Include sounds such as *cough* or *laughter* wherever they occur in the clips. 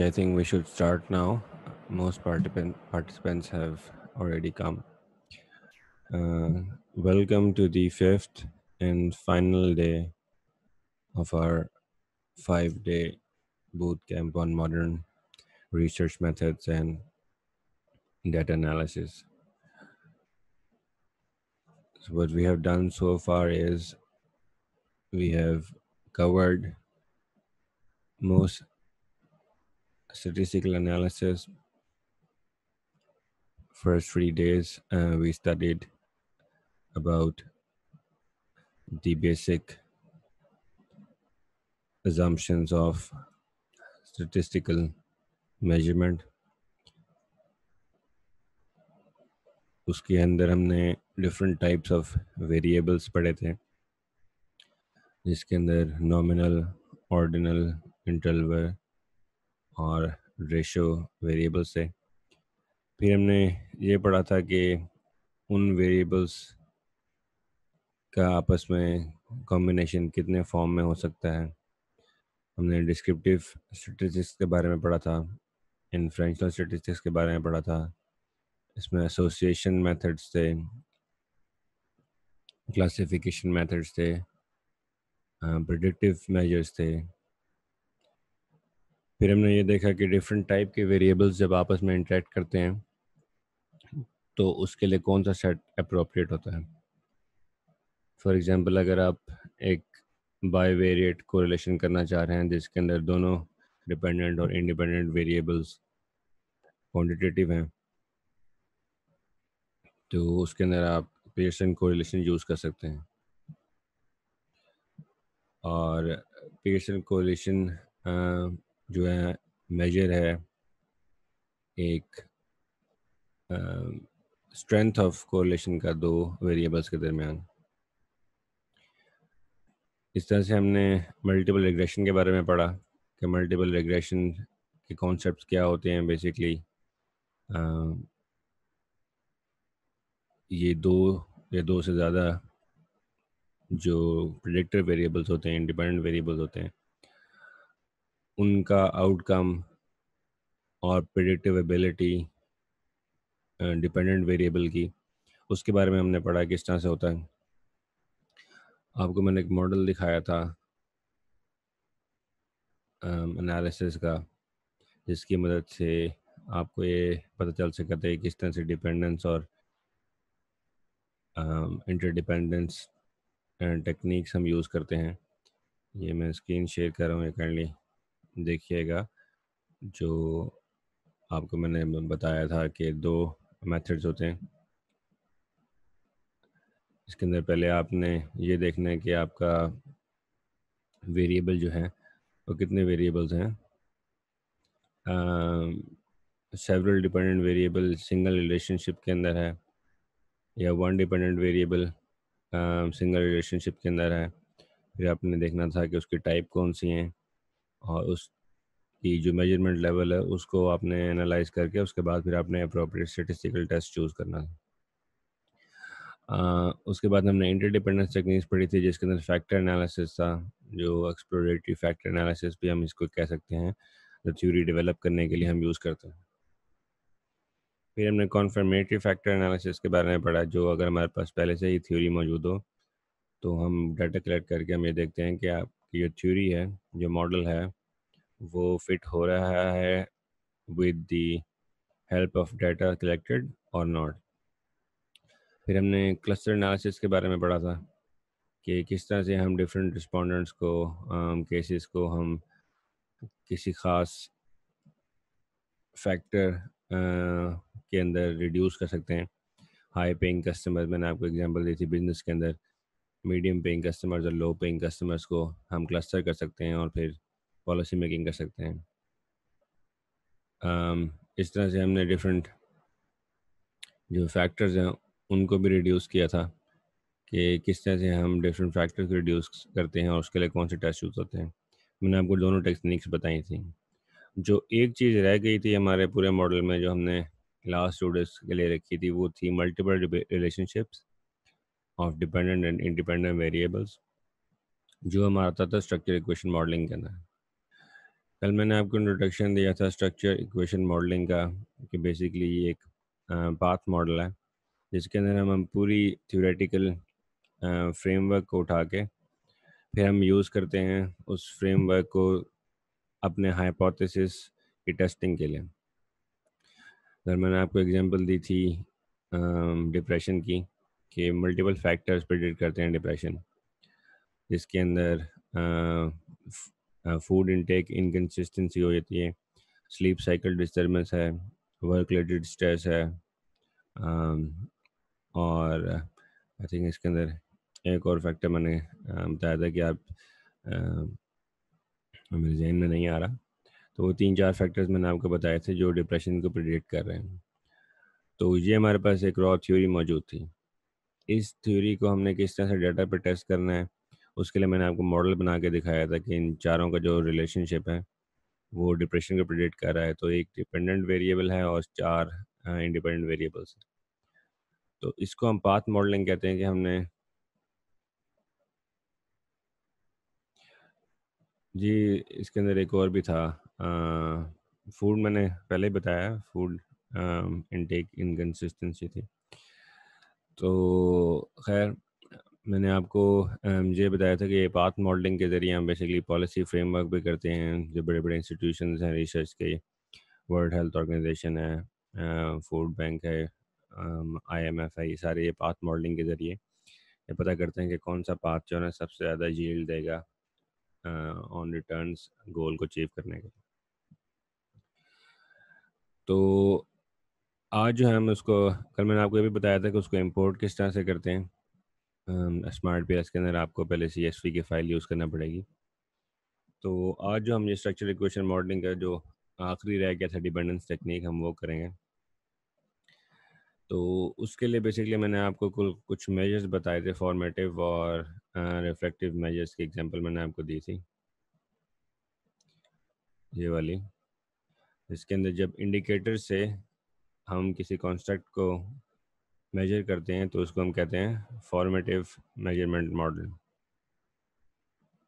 I think we should start now. Most participant, participants have already come. Uh, welcome to the fifth and final day of our five day boot camp on modern research methods and data analysis. So what we have done so far is we have covered most statistical analysis. First three days, uh, we studied about the basic assumptions of statistical measurement. उसके अंदर हमने different types of variables पढ़े थे जिसके अंदर nominal ordinal interval और ratio variable से फिर हमने ये पढ़ा था कि उन वेरिएबल्स का आपस में कॉम्बिनेशन कितने फॉर्म में हो सकता है हमने डिस्क्रिप्टिव स्टेटिस्टिक्स के बारे में पढ़ा था इन्फ्रेंशनल स्टेटिस्टिक्स के बारे में पढ़ा था इसमें एसोसिएशन मेथड्स थे क्लासिफिकेशन मेथड्स थे प्रिडिक्टिव मेजर्स थे फिर हमने ये देखा कि डिफरेंट टाइप के वेरिएबल्स जब आपस में इंटरेक्ट करते हैं तो उसके लिए कौन सा सेट अप्रोप्रिएट होता है फॉर एग्ज़ाम्पल अगर आप एक बाईवेरिएट कोरिलेशन करना चाह रहे हैं जिसके अंदर दोनों डिपेंडेंट और इंडिपेंडेंट वेरिएबल्स क्वान्टिटेटिव हैं तो उसके अंदर आप पेयर्सन कोरिलेशन यूज़ कर सकते हैं और पेयर्सन कोरिलेशन जो है मेजर है एक स्ट्रेंथ ऑफ कोरिलेशन का दो वेरिएबल्स के दरमियान इस तरह से हमने मल्टीपल रिग्रेशन के बारे में पढ़ा कि मल्टीपल रिग्रेशन के कॉन्सेप्ट्स क्या होते हैं बेसिकली ये दो या दो से ज़्यादा जो प्रिडिक्टर वेरिएबल्स होते हैं इंडिपेंडेंट वेरिएबल्स होते हैं उनका आउटकम और प्रिडिक्टिव एबिलिटी डिपेंडेंट वेरिएबल की उसके बारे में हमने पढ़ा किस तरह से होता है आपको मैंने एक मॉडल दिखाया था एनालिसिस का जिसकी मदद से आपको ये पता चल सकता था किस तरह से डिपेंडेंस और इंटरडिपेंडेंस टेक्निक्स हम यूज़ करते हैं ये मैं स्क्रीन शेयर कर रहा हूँ ये काइंडली देखिएगा जो आपको मैंने बताया था कि दो मेथड्स होते हैं इसके अंदर पहले आपने ये देखना है कि आपका वेरिएबल जो है वो कितने वेरिएबल्स हैं several dependent variable single relationship के अंदर है या one dependent variable single relationship के अंदर है फिर आपने देखना था कि उसकी टाइप कौन सी हैं और उस की जो मेजरमेंट लेवल है उसको आपने एनालाइज करके उसके बाद फिर आपने अप्रोप्रिएट स्टेटिस्टिकल टेस्ट चूज़ करना था उसके बाद हमने इंटरडिपेंडेंस टेक्निक्स पढ़ी थी जिसके अंदर फैक्टर एनालिसिस था जो एक्सप्लोरेटरी फैक्टर एनालिसिस भी हम इसको कह सकते हैं जो थ्योरी डेवलप करने के लिए हम यूज़ करते हैं फिर हमने कॉन्फर्मेटरी फैक्टर एनालिसिस के बारे में पढ़ा जो अगर हमारे पास पहले से ही थ्योरी मौजूद हो तो हम डाटा कलेक्ट करके हम ये देखते हैं कि आपकी जो थ्योरी है जो मॉडल है वो फिट हो रहा है with the help of data collected और नॉट फिर हमने क्लस्टर एनालिसिस के बारे में पढ़ा था कि किस तरह से हम डिफरेंट रिस्पोंडेंट्स को केसेस um, को हम किसी ख़ास फैक्टर uh, के अंदर रिड्यूस कर सकते हैं हाई पेइंग कस्टमर मैंने आपको एग्जांपल दी थी बिजनेस के अंदर मीडियम पेइंग कस्टमर्स और लो पेइंग कस्टमर्स को हम क्लस्टर कर सकते हैं और फिर पॉलिसी मेकिंग कर सकते हैं um, इस तरह से हमने डिफरेंट जो फैक्टर्स हैं उनको भी रिड्यूस किया था कि किस तरह से हम डिफरेंट फैक्टर्स को रिड्यूस करते हैं और उसके लिए कौन से टेस्ट यूज़ होते हैं मैंने आपको दोनों टेक्निक्स बताई थी जो एक चीज़ रह गई थी हमारे पूरे मॉडल में जो हमने लास्ट स्टूडेंट्स के लिए रखी थी वो थी multiple relationships of dependent and independent variables जो हमारा था स्ट्रक्चर इक्वेशन मॉडलिंग के अंदर कल मैंने आपको इंट्रोडक्शन दिया था स्ट्रक्चर इक्वेशन मॉडलिंग का कि बेसिकली ये एक पाथ मॉडल है जिसके अंदर हम पूरी थ्योरेटिकल फ्रेमवर्क को उठा के फिर हम यूज़ करते हैं उस फ्रेमवर्क को अपने हाइपोथेसिस की टेस्टिंग के लिए अगर मैंने आपको एग्जांपल दी थी डिप्रेशन की कि मल्टीपल फैक्टर्स प्रेडिक्ट करते हैं डिप्रेशन जिसके अंदर फूड इनटेक इनकन्सिस्टेंसी हो जाती है स्लीप साइकिल डिस्टर्बेंस है वर्क रिलेटेड स्ट्रेस है और आई थिंक इसके अंदर एक और फैक्टर मैंने बताया था कि आप मेरे जहन में नहीं आ रहा तो वो तीन चार फैक्टर्स मैंने आपको बताए थे जो डिप्रेशन को प्रिडिक्ट कर रहे हैं तो ये हमारे पास एक रॉ थ्योरी मौजूद थी इस थ्योरी को हमने किस तरह से डाटा पर टेस्ट करना है उसके लिए मैंने आपको मॉडल बना के दिखाया था कि इन चारों का जो रिलेशनशिप है वो डिप्रेशन को प्रिडिक्ट कर रहा है तो एक डिपेंडेंट वेरिएबल है और चार इंडिपेंडेंट हाँ, वेरिएबल्स हैं तो इसको हम पाथ मॉडलिंग कहते हैं कि हमने जी इसके अंदर एक और भी था फूड मैंने पहले ही बताया फूड इनटेक इनकन्सिस्टेंसी थी तो खैर मैंने आपको ये बताया था कि पाथ मॉडलिंग के ज़रिए हम बेसिकली पॉलिसी फ्रेमवर्क भी करते हैं जो बड़े बड़े इंस्टीट्यूशन हैं रिसर्च के वर्ल्ड हेल्थ ऑर्गेनाइजेशन है फूड बैंक है आईएमएफ है ये सारे ये पाथ मॉडलिंग के ज़रिए ये पता करते हैं कि कौन सा पाथ जो है ना सबसे ज़्यादा जील देगा ऑन रिटर्न गोल को अचीव करने के तो आज जो है हम उसको कल मैंने आपको ये भी बताया था कि उसको इम्पोर्ट किस तरह से करते हैं स्मार्ट पी के अंदर आपको पहले सी एस की फ़ाइल यूज़ करना पड़ेगी तो आज जो हम ये स्ट्रक्चर इक्वेशन मॉडलिंग का जो आखिरी रह गया था डिपेंडेंस टेक्निक हम वो करेंगे तो उसके लिए बेसिकली मैंने आपको कुल कुछ मेजर्स बताए थे फॉर्मेटिव और रिफ्लेक्टिव मेजर्स की एग्जांपल मैंने आपको दी थी ये वाली इसके अंदर जब इंडिकेटर से हम किसी कॉन्स्ट्रक्ट को मेजर करते हैं तो उसको हम कहते हैं फॉर्मेटिव मेजरमेंट मॉडल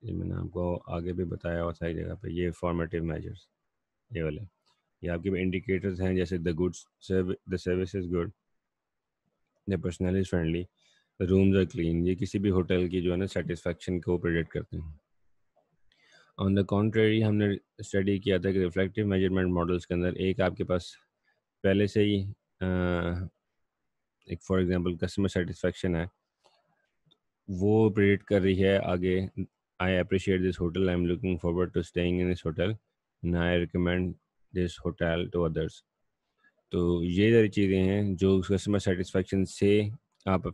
ये मैंने आपको आगे भी बताया और सारी जगह पे ये फॉर्मेटिव मेजर्स ये वाले ये आपके इंडिकेटर्स हैं जैसे the goods the service is good the personnel is friendly rooms are clean ये किसी भी होटल की जो है ना सेटिस्फेक्शन को प्रेडिक्ट करते हैं ऑन द कॉन्ट्रेरी हमने स्टडी किया था कि रिफ्लेक्टिव मेजरमेंट मॉडल्स के अंदर एक आपके पास पहले से ही एक फॉर एग्जांपल कस्टमर सेटिस्फेक्शन है वो प्रेडिक्ट कर रही है आगे I appreciate this hotel I am looking forward to staying in this hotel and I recommend this hotel to others तो ये सारी चीज़ें हैं जो कस्टमर सेटिस्फेक्शन से आप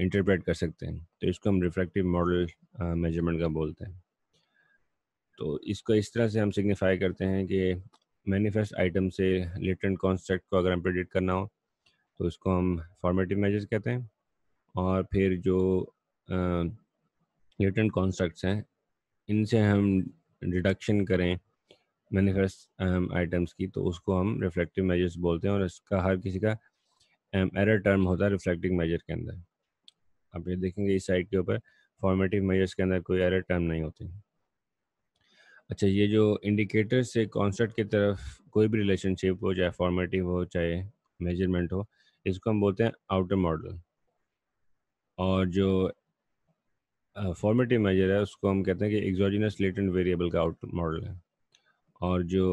इंटरप्रेट कर सकते हैं तो इसको हम रिफ्लेक्टिव मॉडल मेजरमेंट का बोलते हैं तो इसको इस तरह से हम सिग्निफाई करते हैं कि मैनिफेस्ट आइटम से लेटेंट कॉन्सेप्ट को अगर हम प्रेडिक्ट करना हो तो इसको हम फॉर्मेटिव मेजर्स कहते हैं और फिर जो रिटर्न कॉन्स्ट्रक्ट्स हैं इनसे हम डिडक्शन करें मैनिफेस्ट आइटम्स की तो उसको हम रिफ्लेक्टिव मेजर्स बोलते हैं और इसका हर किसी का एरर टर्म होता है रिफ्लेक्टिव मेजर के अंदर आप ये देखेंगे इस साइड के ऊपर फॉर्मेटिव मेजर्स के अंदर कोई एरर टर्म नहीं होती अच्छा ये जो इंडिकेटर से कॉन्सेप्ट की तरफ कोई भी रिलेशनशिप हो चाहे फॉर्मेटिव हो चाहे मेजरमेंट हो इसको हम बोलते हैं आउटर मॉडल और जो फॉर्मेटिव uh, मेजर है उसको हम कहते हैं कि एग्जॉजिनस लेटेंट वेरिएबल का आउट मॉडल है और जो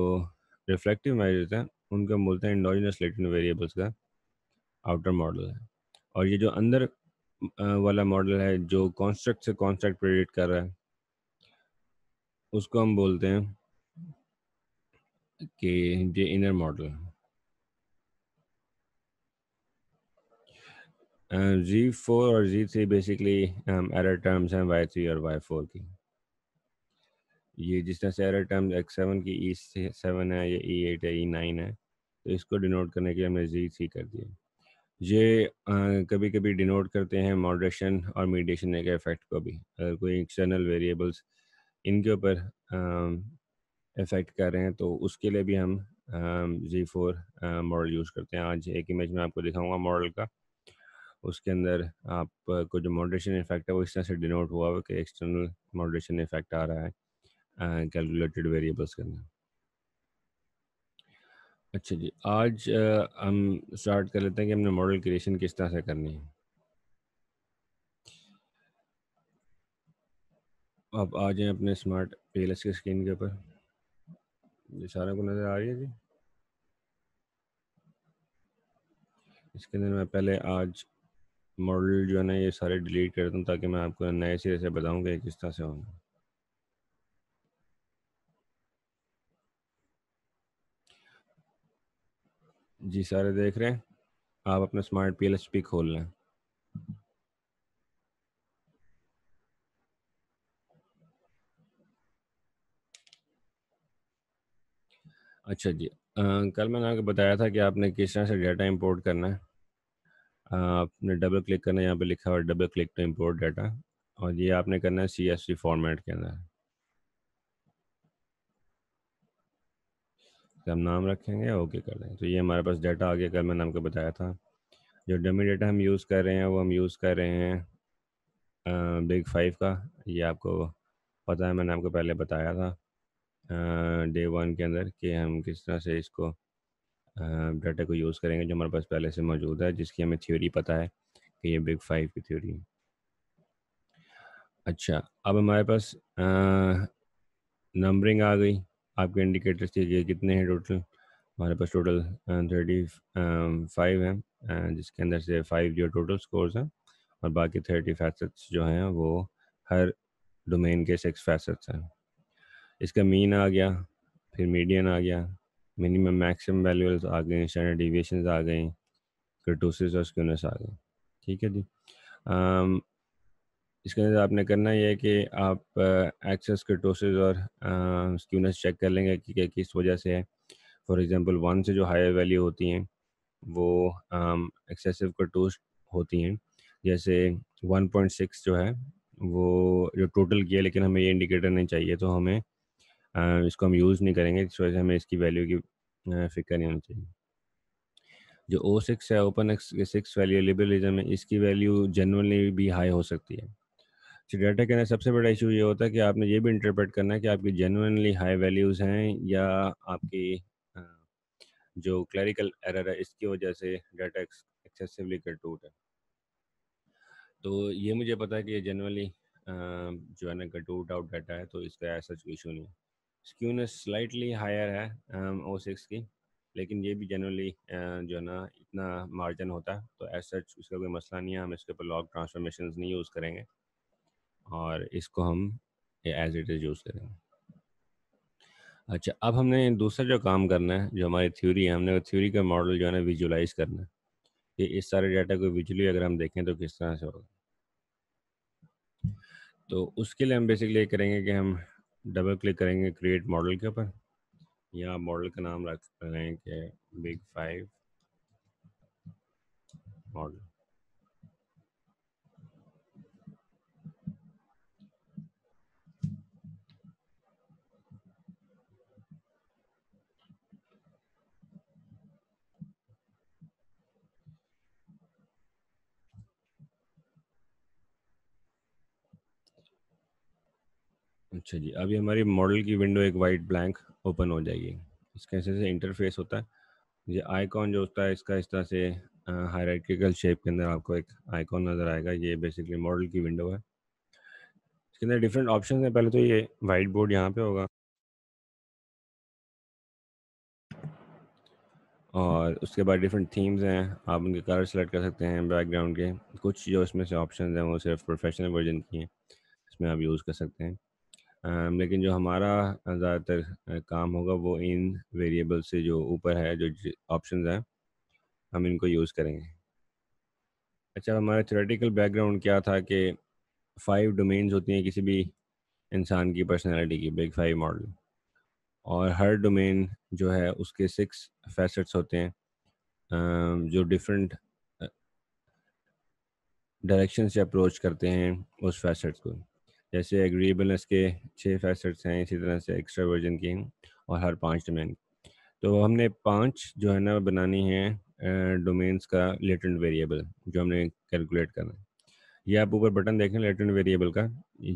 रिफ्लेक्टिव मेजर्स हैं उनको हम बोलते हैं इंडोजिनस लेटेंट वेरिएबल्स का आउटर मॉडल है और ये जो अंदर वाला मॉडल है जो कॉन्स्ट्रक्ट से कॉन्स्ट्रक्ट प्रेडिक्ट कर रहा है उसको हम बोलते हैं कि ये इनर मॉडल है Uh, G4 और G3 बेसिकली एरर टर्म्स हैं Y3 और Y4 की ये जिस तरह से एरर टर्म्स X7 की E7 है ये E8 है E9 है तो इसको डिनोट करने के लिए हमने G3 कर दिया ये कभी कभी डिनोट करते हैं मॉडरेशन और मीडिएशन के इफेक्ट को भी अगर कोई एक्सटर्नल वेरिएबल्स इनके ऊपर इफेक्ट कर रहे हैं तो उसके लिए भी हम जी फोर मॉडल यूज़ करते हैं आज एक इमेज में आपको दिखाऊंगा मॉडल का उसके अंदर आप को जो मॉडरेशन इफेक्ट है वो इस तरह से डिनोट हुआ हुआ कि एक्सटर्नल मॉडरेशन इफेक्ट आ रहा है कैलकुलेटेड वेरिएबल्स के अंदर अच्छा जी आज आ, हम स्टार्ट कर लेते हैं कि हमने मॉडल क्रिएशन किस तरह से करनी है अब आ जाएं अपने स्मार्ट पेलस के स्क्रीन के ऊपर ये सारा को नज़र आ रही है जी इसके अंदर मैं पहले आज मॉडल जो है ना ये सारे डिलीट कर दूँ ताकि मैं आपको नए सिरे से बताऊँ कि किस तरह से होगा जी सारे देख रहे हैं आप अपना स्मार्ट पी पी खोल लें अच्छा जी आ, कल मैंने आपको बताया था कि आपने किस तरह से डाटा इंपोर्ट करना है आपने डबल क्लिक करना है यहाँ पे लिखा हुआ double click to import data और ये आपने करना है सी फॉर्मेट के अंदर हम नाम रखेंगे ओके कर देंगे तो ये हमारे पास डाटा आगे कल मैंने आपको बताया था जो डमी डाटा हम यूज़ कर रहे हैं वो हम यूज़ कर रहे हैं बिग फाइव का ये आपको पता है मैंने आपको पहले बताया था डे वन के अंदर कि हम किस तरह से इसको डाटा को यूज़ करेंगे जो हमारे पास पहले से मौजूद है जिसकी हमें थ्योरी पता है कि ये बिग फाइव की थ्योरी है अच्छा अब हमारे पास नंबरिंग आ गई आपके इंडिकेटर्स के कितने हैं टोटल हमारे पास टोटल थर्टी फाइव हैं जिसके अंदर से फाइव जो टोटल स्कोर्स हैं और बाकी थर्टी फैसट्स जो हैं वो हर डोमेन के सिक्स फैसट्स हैं इसका मीन आ गया फिर मीडियन आ गया मिनिमम मैक्सिमम वैल्यूज आ गए स्टैंडर्ड डिविएशन आ गए कर्टोसिस और स्क्यूनस आ गए ठीक है जी um, इसके अंदर आपने करना यह है कि आप एक्सेस कर्टोसिस और स्क्यूनस चेक कर लेंगे कि क्या किस वजह से है फॉर एग्जांपल वन से जो हायर वैल्यू होती हैं वो एक्सेसिव क्रटोस होती हैं जैसे 1.6 जो है वो जो टोटल किया लेकिन हमें ये इंडिकेटर नहीं चाहिए तो हमें इसको हम यूज़ नहीं करेंगे इस वजह से हमें इसकी वैल्यू की फिक्र नहीं होनी चाहिए जो ओ सिक्स है ओपन सिक्स वैल्यू लिबरलिज्म है इसकी वैल्यू जनरली भी हाई हो सकती है तो डाटा के अंदर सबसे बड़ा इशू ये होता है कि आपने ये भी इंटरप्रेट करना है कि आपकी जेनुनली हाई वैल्यूज़ हैं या आपकी जो क्लरिकल एरर है इसकी वजह से डाटा एक्सेसिवली कटूट है तो ये मुझे पता है कि ये जनरली जो है ना कट आउट डाटा है तो इसका ऐसा इशू नहीं है स्क्यूनेस स्लाइटली हायर है ओ um, सिक्स की लेकिन ये भी जनरली uh, जो है ना इतना मार्जिन होता है तो एज सच उसका कोई मसला नहीं है हम इसके ऊपर लॉग ट्रांसफॉर्मेशन नहीं यूज़ करेंगे और इसको हम एज इट इज़ यूज़ करेंगे अच्छा अब हमने दूसरा जो काम करना है जो हमारी थ्योरी है हमने थ्योरी का मॉडल जो है ना विजुलाइज करना है कि इस सारे डाटा को विजुअली अगर हम देखें तो किस तरह से होगा तो उसके लिए हम बेसिकली करेंगे कि हम डबल क्लिक करेंगे क्रिएट मॉडल के ऊपर यहाँ मॉडल का नाम रख रहे हैं कि बिग फाइव मॉडल अच्छा जी अभी हमारी मॉडल की विंडो एक वाइट ब्लैंक ओपन हो जाएगी इसके ऐसे से इंटरफेस होता है ये आइकॉन जो होता है इसका इस तरह से हायरार्किकल शेप के अंदर आपको एक आइकॉन नज़र आएगा ये बेसिकली मॉडल की विंडो है इसके अंदर डिफरेंट ऑप्शन हैं पहले तो ये वाइट बोर्ड यहाँ पे होगा और उसके बाद डिफरेंट थीम्स हैं आप उनके कलर सेलेक्ट कर सकते हैं बैकग्राउंड के कुछ जो इसमें से ऑप्शन हैं वो सिर्फ प्रोफेशनल वर्जन की हैं इसमें आप यूज़ कर सकते हैं लेकिन जो हमारा ज़्यादातर काम होगा वो इन वेरिएबल से जो ऊपर है जो ऑप्शंस हैं हम इनको यूज़ करेंगे अच्छा हमारा थ्योरेटिकल बैकग्राउंड क्या था कि फाइव डोमेन्स होती हैं किसी भी इंसान की पर्सनालिटी की बिग फाइव मॉडल और हर डोमेन जो है उसके सिक्स फैसेट्स होते हैं जो डिफरेंट डायरेक्शन से अप्रोच करते हैं उस फैसेट्स को जैसे एग्रीबलनेस के छः फैसेट्स हैं इसी तरह से एक्स्ट्रा वर्जन की और हर पांच डोमेन तो हमने पांच जो है ना बनानी है डोमेन्स का लेटेंट वेरिएबल जो हमने कैलकुलेट करना है ये आप ऊपर बटन देखें लेटेंट वेरिएबल का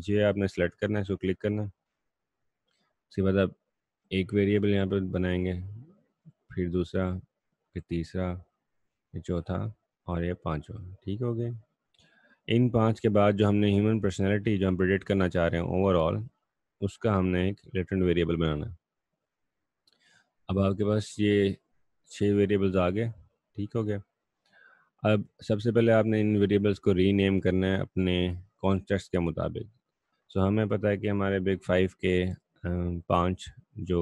ये आपने सेलेक्ट करना है इसको क्लिक करना उसके बाद आप एक वेरिएबल यहाँ पर बनाएंगे फिर दूसरा फिर तीसरा फिर चौथा और ये पाँचवा ठीक हो गया इन पांच के बाद जो हमने ह्यूमन पर्सनैलिटी जो हम प्रिडिक्ट करना चाह रहे हैं ओवरऑल उसका हमने एक रिटर्न वेरिएबल बनाना है अब आपके पास ये छः वेरिएबल्स आ गए ठीक हो गया अब सबसे पहले आपने इन वेरिएबल्स को रीनेम करना है अपने कॉन्स्टेक्ट के मुताबिक सो हमें पता है कि हमारे बिग फाइव के पांच जो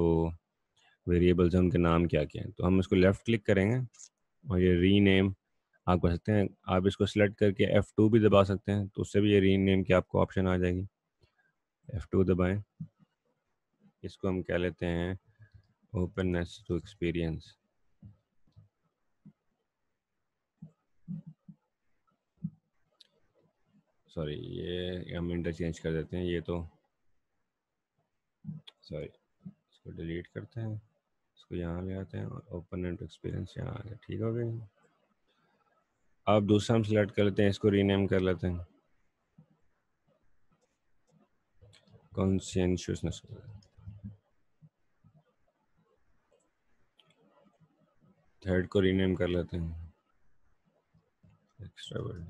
वेरिएबल्स हैं उनके नाम क्या क्या हैं तो हम उसको लेफ़्ट क्लिक करेंगे और ये रीनेम आप कर सकते हैं आप इसको सिलेक्ट करके F2 भी दबा सकते हैं तो उससे भी ये री नेम की आपको ऑप्शन आ जाएगी F2 दबाएं इसको हम कह लेते हैं ओपननेस टू एक्सपीरियंस सॉरी ये हम इंटरचेंज कर देते हैं ये तो सॉरी इसको डिलीट करते हैं इसको यहाँ ले आते हैं और ओपन एंड एक्सपीरियंस यहाँ आ गया ठीक हो गया आप दूसरा हम सिलेक्ट कर लेते हैं इसको रीनेम कर लेते हैं कॉन्सियनशियसनेस थर्ड को रीनेम कर लेते हैं एक्स्ट्रा वर्ड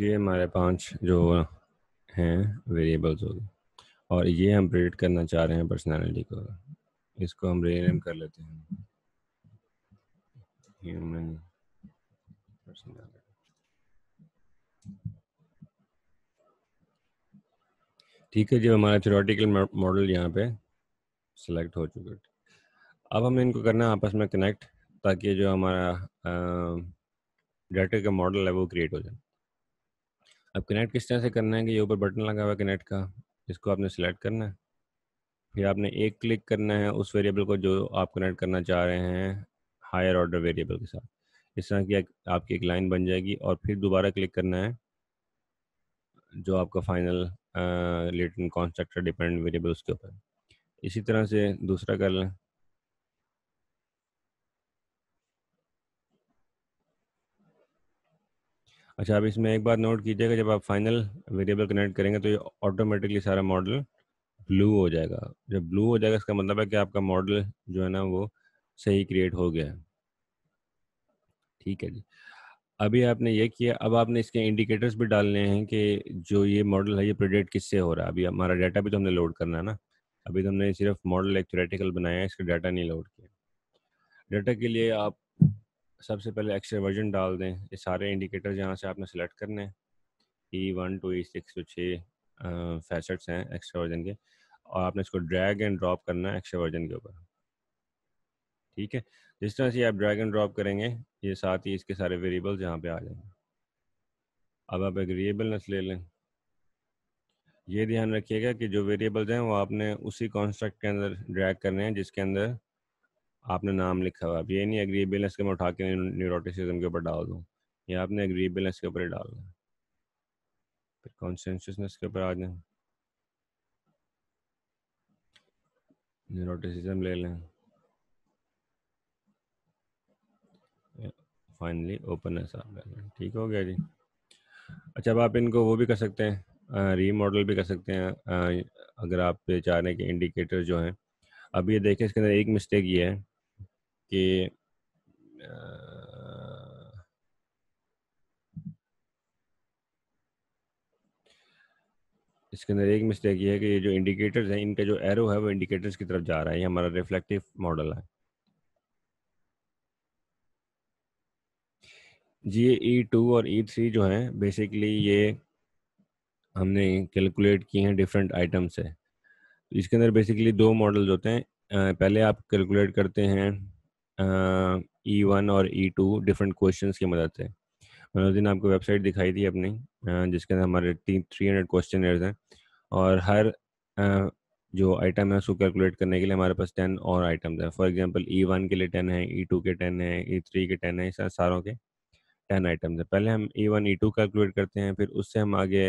ये हमारे पांच जो हैं वेरिएबल्स हो गए और ये हम प्रेडिक्ट करना चाह रहे हैं पर्सनालिटी को इसको हम रेनेम कर लेते हैं ह्यूमन ठीक है जो हमारा थ्योरेटिकल मॉडल यहाँ पे सिलेक्ट हो चुका है अब हमें इनको करना है आपस में कनेक्ट ताकि जो हमारा डाटा का मॉडल है वो क्रिएट हो जाए अब कनेक्ट किस तरह से करना है कि ये ऊपर बटन लगा हुआ है कनेक्ट का इसको आपने सेलेक्ट करना है फिर आपने एक क्लिक करना है उस वेरिएबल को जो आप कनेक्ट करना चाह रहे हैं हायर ऑर्डर वेरिएबल के साथ इस तरह की आपकी एक लाइन बन जाएगी और फिर दोबारा क्लिक करना है जो आपका final latent constructor dependent variable उसके ऊपर इसी तरह से दूसरा कर लें अच्छा अब इसमें एक बात नोट कीजिएगा जब आप फाइनल वेरिएबल कनेक्ट करेंगे तो ये ऑटोमेटिकली सारा मॉडल ब्लू हो जाएगा जब ब्लू हो जाएगा इसका मतलब है कि आपका मॉडल जो है ना वो सही क्रिएट हो गया है ठीक है जी अभी आपने ये किया अब आपने इसके इंडिकेटर्स भी डालने हैं कि जो ये मॉडल है ये प्रिडिक्ट किससे हो रहा है अभी हमारा डाटा भी तो हमने लोड करना है ना अभी तो हमने सिर्फ मॉडल एक थ्रेटिकल बनाया है इसका डाटा नहीं लोड किया डाटा के लिए आप सबसे पहले वर्जन डाल दें ये सारे इंडिकेटर यहाँ से आपने सेलेक्ट करने हैं E one two E six two छः फैसेट्स हैं वर्जन के और आपने इसको ड्रैग एंड ड्रॉप करना है वर्जन के ऊपर ठीक है जिस तरह से आप ड्रैग एंड ड्रॉप करेंगे ये साथ ही इसके सारे वेरिएबल्स यहाँ पे आ जाएंगे अब आप एग्रीएबलनेस ले लें ये ध्यान रखिएगा कि जो वेरिएबल्स हैं वो आपने उसी कॉन्स्ट्रक्ट के अंदर ड्रैग करने हैं जिसके अंदर आपने नाम लिखा हुआ अब ये नहीं एग्रीबलनेस के मैं उठा के न्यूरोटिसिज्म के ऊपर डाल दूँ ये आपने एग्रीबलनेस के ऊपर ही डालना है फिर कॉन्सेंसनेस के ऊपर आ जाए न्यूरोटिसिज्म ले लें फाइनली ओपननेस ठीक हो गया जी अच्छा अब आप इनको वो भी कर सकते हैं रीमॉडल भी कर सकते हैं आ, अगर आप चाह रहे हैं कि इंडिकेटर जो हैं अब ये देखें इसके अंदर एक मिस्टेक ये है कि इसके अंदर एक मिस्टेक ये है कि ये जो इंडिकेटर्स हैं इनका जो एरो है वो इंडिकेटर्स की तरफ जा रहा है ये हमारा रिफ्लेक्टिव मॉडल है जी ये ई e टू और ई e थ्री जो हैं बेसिकली ये हमने कैलकुलेट किए हैं डिफरेंट आइटम से इसके अंदर बेसिकली दो मॉडल्स होते हैं पहले आप कैलकुलेट करते हैं ई वन e और ई टू डिफरेंट क्वेश्चन की मदद से उस दिन आपको वेबसाइट दिखाई थी अपनी जिसके अंदर हमारे थ्री हंड्रेड क्वेश्चन हैं और हर जो आइटम है उसको कैलकुलेट करने के लिए हमारे पास टेन और आइटम्स हैं फॉर एग्जांपल ई वन के लिए टेन है ई टू के टेन है ई थ्री के टेन है सारों के टेन आइटम्स हैं पहले हम E one E two calculate करते हैं फिर उससे हम आगे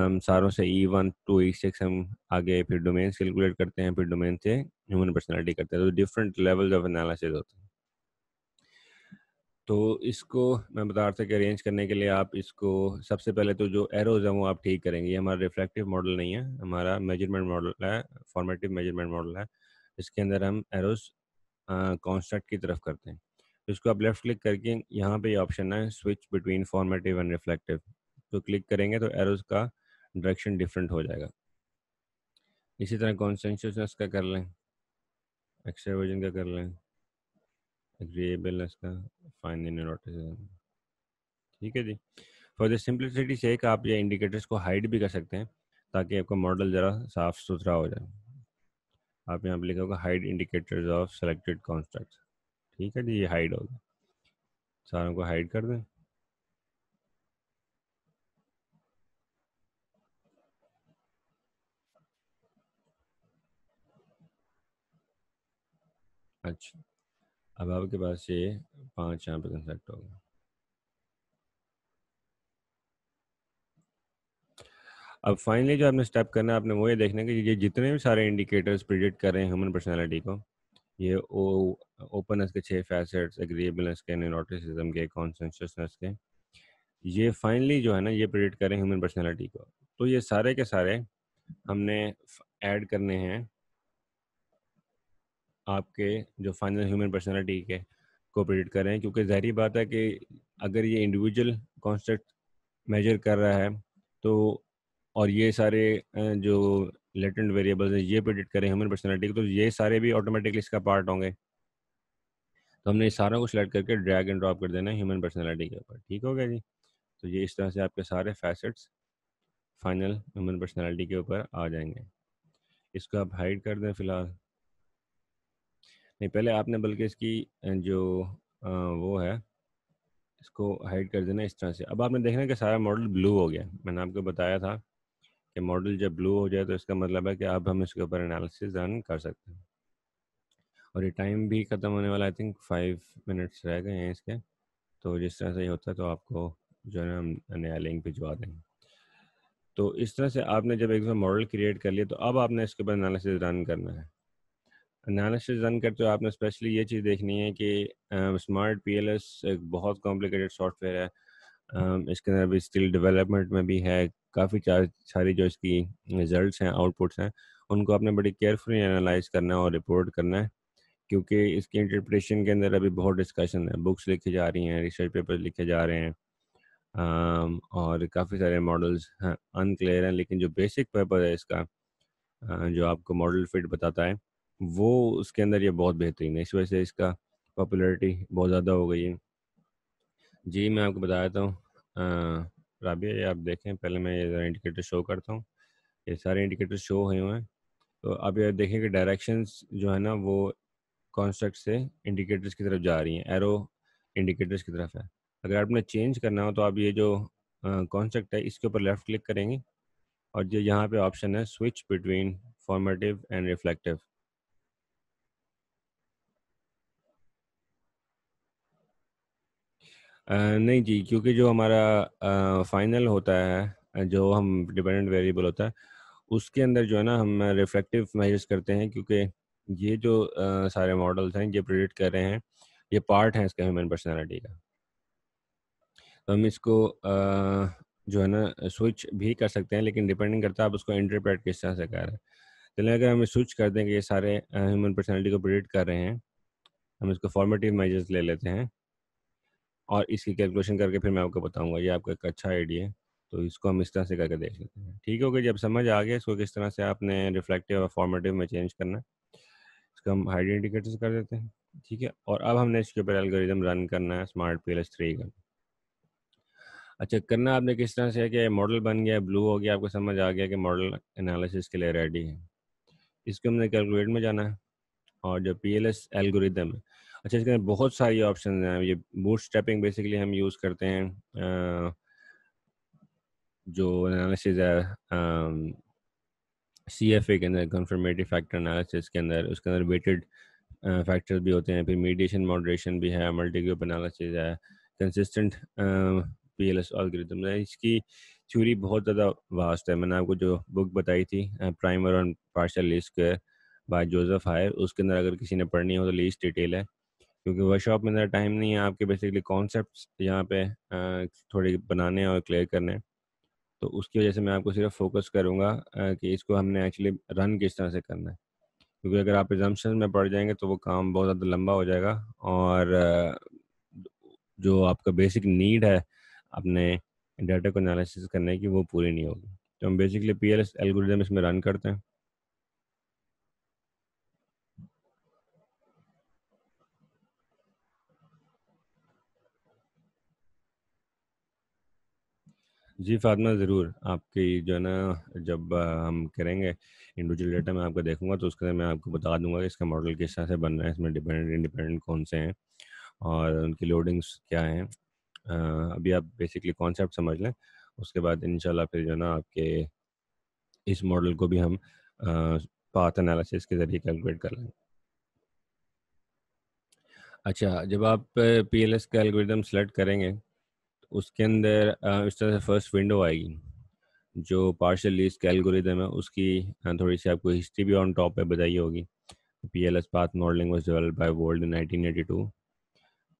हम सारों से E one two E six हम आगे फिर डोमेन्स कैलकुलेट करते हैं फिर डोमेन से ह्यूमन पर्सनैलिटी करते हैं तो डिफरेंट लेवल्स ऑफ एनालिसिस होते हैं तो इसको मैं बता रहा था कि अरेंज करने के लिए आप इसको सबसे पहले तो जो एरोज हैं वो आप ठीक करेंगे ये हमारा रिफ्लेक्टिव मॉडल नहीं है हमारा मेजरमेंट मॉडल है फॉर्मेटिव मेजरमेंट मॉडल है इसके अंदर हम एरोज कॉन्स्टेंट की तरफ करते हैं तो इसको आप लेफ्ट क्लिक करके यहाँ पे ये ऑप्शन है switch between formative and reflective तो क्लिक करेंगे तो एरोज का डायरेक्शन डिफरेंट हो जाएगा इसी तरह कॉन्सेंशियसनेस का कर लें एक्सट्रावर्जन का कर लें एग्रीएबलनेस का फाइनली न्यूरोटिसिज्म ठीक है जी फॉर द सिंपलिसिटी से एक आप ये इंडिकेटर्स को हाइड भी कर सकते हैं ताकि आपका मॉडल ज़रा साफ सुथरा हो जाए आप यहाँ पर लिखा होगा hide indicators of selected construct ठीक है जी ये हाइड होगा सारों को हाइड कर दें अच्छा अब आपके पास ये पांच यहाँ पे कंसेप्ट होगा अब फाइनली जो आपने स्टेप करना है आपने वो ये देखना है कि ये जितने भी सारे इंडिकेटर्स प्रिडिक्ट कर रहे हैं ह्यूमन पर्सनालिटी को ये ओ ओपनस के छः फैसेट्स एग्रीएबलनेस के नोटिसिज्म के कॉन्सेंशसनेस के ये फाइनली जो है ना ये प्रिडिक्ट कर रहे हैं ह्यूमन पर्सनैलिटी को तो ये सारे के सारे हमने ऐड करने हैं आपके जो फाइनल ह्यूमन पर्सनैलिटी के को प्रेडिक्ट करें क्योंकि जहरी बात है कि अगर ये इंडिविजुअल कॉन्स्टेंट मेजर कर रहा है तो और ये सारे जो लेटेंट वेरिएबल्स हैं ये प्रेडिक्ट करें ह्यूमन पर्सनैलिटी के तो ये सारे भी ऑटोमेटिकली इसका पार्ट होंगे तो हमने सारा को सिलेक्ट करके ड्रैग एंड ड्रॉप कर देना है ह्यूमन पर्सनैलिटी के ऊपर ठीक हो गया जी तो ये इस तरह से आपके सारे फैसेट्स फाइनल ह्यूमन पर्सनैलिटी के ऊपर आ जाएंगे इसको आप हाइड कर दें फिलहाल नहीं पहले आपने बल्कि इसकी जो वो है इसको हाइड कर देना इस तरह से अब आपने देखना कि सारा मॉडल ब्लू हो गया मैंने आपको बताया था कि मॉडल जब ब्लू हो जाए तो इसका मतलब है कि अब हम इसके ऊपर एनालिसिस रन कर सकते हैं और ये टाइम भी ख़त्म होने वाला आई थिंक फाइव मिनट्स रह गए हैं इसके तो जिस तरह से ये होता है तो आपको जो है हम नया लिंक भिजवा देंगे तो इस तरह से आपने जब एक बार मॉडल क्रिएट कर लिया तो अब आपने इसके ऊपर एनालिसिस रन करना है एनालिसिस रन करते हो आपने स्पेशली ये चीज़ देखनी है कि स्मार्ट पी एल एस एक बहुत कॉम्प्लिकेटेड सॉफ्टवेयर है um, इसके अंदर अभी स्टिल डेवलपमेंट में भी है काफ़ी सारी जो इसकी रिजल्ट हैं आउटपुट्स हैं उनको आपने बड़ी केयरफुली एनालाइज करना है और रिपोर्ट करना है क्योंकि इसकी इंटरप्रेशन के अंदर अभी बहुत डिस्कशन है बुक्स लिखी जा रही हैं रिसर्च पेपर लिखे जा रहे हैं um, और काफ़ी सारे मॉडल्स अनक्लियर हैं लेकिन जो बेसिक पेपर है इसका जो आपको मॉडल फिट बताता है वो उसके अंदर ये बहुत बेहतरीन है इस वजह से इसका पॉपुलरिटी बहुत ज़्यादा हो गई है जी मैं आपको बता देता हूँ राबिया ये आप देखें पहले मैं ये इंडिकेटर शो करता हूँ ये सारे इंडिकेटर शो हुए हुए हैं तो आप ये देखें कि डायरेक्शंस जो है ना वो कॉन्स्ट्रक्ट से इंडिकेटर्स की तरफ जा रही हैं एरो इंडिकेटर्स की तरफ है अगर आपने चेंज करना हो तो आप ये जो कॉन्स्ट्रक्ट है इसके ऊपर लेफ़्ट क्लिक करेंगे और जो यहाँ पे ऑप्शन है switch between formative and reflective नहीं जी क्योंकि जो हमारा फाइनल होता है जो हम डिपेंडेंट वेरिएबल होता है उसके अंदर जो है ना हम रिफ्लेक्टिव मेजर्स करते हैं क्योंकि ये जो आ, सारे मॉडल्स हैं ये प्रिडिक्ट कर रहे हैं ये पार्ट है इसका ह्यूमन पर्सनैलिटी का तो हम इसको आ, जो है ना स्विच भी कर सकते हैं लेकिन डिपेंडिंग करता है आप उसको इंटरप्रेट किस तरह से कर रहे हैं चले तो अगर हम स्विच कर दें कि ये सारे ह्यूमन पर्सनैलिटी को प्रिडिक्ट कर रहे हैं हम इसको फॉर्मेटिव मेजर्स ले लेते हैं और इसकी कैलकुलेशन करके फिर मैं आपको बताऊंगा ये आपका एक अच्छा आइडिया है तो इसको हम इस तरह से करके देख लेते हैं ठीक हो गया जब समझ आ गया इसको किस तरह से आपने रिफ्लेक्टिव और फॉर्मेटिव में चेंज करना है इसको हम हाइड इंडिकेटर्स कर देते हैं ठीक है और अब हमने इसके ऊपर एल्गोरिदम रन करना है smart P L S three का अच्छा करना आपने किस तरह से है कि मॉडल बन गया ब्लू हो गया आपको समझ आ गया कि मॉडल एनालिसिस के लिए रेडी है इसको हमने कैलकुलेट में जाना है और जो पी एल एस एल्गोरिदम है अच्छा इसके अंदर बहुत सारी ऑप्शन हैं ये बूट स्टेपिंग बेसिकली हम यूज़ करते हैं जो एनालिसिस है सी एफ ए के अंदर कन्फर्मेटिव फैक्टर एनालिसिस के अंदर उसके अंदर वेटेड फैक्टर भी होते हैं फिर मीडिएशन मॉडरेशन भी है मल्टी ग्रुप एनालिसिस है consistent P L S algorithm है इसकी थ्योरी बहुत ज़्यादा वास्ट है मैंने आपको जो बुक बताई थी primer on partial least by Joseph Hair उसके अंदर अगर किसी ने पढ़नी हो तो लीस्ट डिटेल है क्योंकि वर्कशॉप में ज़्यादा टाइम नहीं है आपके बेसिकली कॉन्सेप्ट यहाँ पे थोड़े बनाने और क्लियर करने तो उसकी वजह से मैं आपको सिर्फ फोकस करूँगा कि इसको हमने एक्चुअली रन किस तरह से करना है क्योंकि अगर आप एग्जाम्शन में पड़ जाएंगे तो वो काम बहुत ज़्यादा लंबा हो जाएगा और जो आपका बेसिक नीड है अपने डाटा को एनालिसिस करने की वो पूरी नहीं होगी तो हम basically P L S algorithm इसमें रन करते हैं जी फातमा ज़रूर आपकी जो है ना जब हम करेंगे इंडिविजुअल डेटा मैं आपको देखूंगा तो उसके अंदर मैं आपको बता दूंगा कि इसका मॉडल किस तरह से बन रहा है इसमें डिपेंडेंट इंडिपेंडेंट कौन से हैं और उनकी लोडिंग्स क्या हैं अभी आप बेसिकली कॉन्सेप्ट समझ लें उसके बाद इन फिर जो है ना आपके इस मॉडल को भी हम पाथ एनालिसिस के ज़रिए कैलकुलेट कर लेंगे अच्छा जब आप पी एल एस का एल्गोरिदम सेलेक्ट करेंगे उसके अंदर इस तरह से फर्स्ट विंडो आएगी जो पार्शल लिस्ट एल्गोरिदम है उसकी थोड़ी सी आपको हिस्ट्री भी ऑन टॉप पे बताई होगी P L S path modelling was develop by world eighty two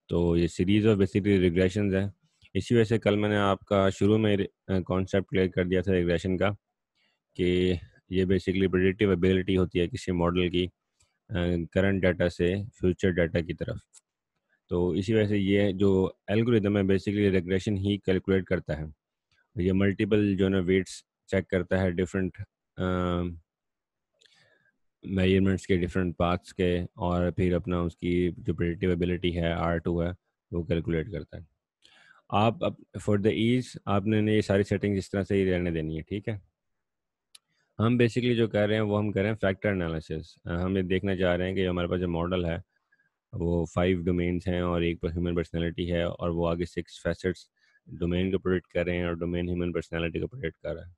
तो ये सीरीज़ ऑफ बेसिकली रिग्रेशन है इसी वजह से कल मैंने आपका शुरू में कॉन्सेप्ट क्लियर कर दिया था रिग्रेशन का कि ये बेसिकली प्रिडिक्टिव एबिलिटी होती है किसी मॉडल की करंट डाटा से फ्यूचर डाटा की तरफ तो इसी वजह से ये जो एल्गोरिदम है बेसिकली रेग्रेशन ही कैलकुलेट करता है ये मल्टीपल जो है ना वेट्स चेक करता है डिफरेंट मेजरमेंट्स के डिफरेंट पार्ट्स के और फिर अपना उसकी जो प्रेडिक्टिवेबिलिटी है आर टू है वो कैलकुलेट करता है आप फॉर द ईज आपने ये सारी सेटिंग्स इस तरह से ही रहने देनी है ठीक है हम बेसिकली जो कर रहे हैं वो हम कर रहे हैं फैक्टर एनालिसिस हम ये देखना चाह रहे हैं कि हमारे पास जो मॉडल है वो फाइव डोमेन्स हैं और एक पर ह्यूमन पर्सनैलिटी है और वो आगे सिक्स फैसेट्स डोमेन को प्रोडक्ट कर रहे हैं और डोमेन ह्यूमन पर्सनैलिटी को प्रोडक्ट कर रहा है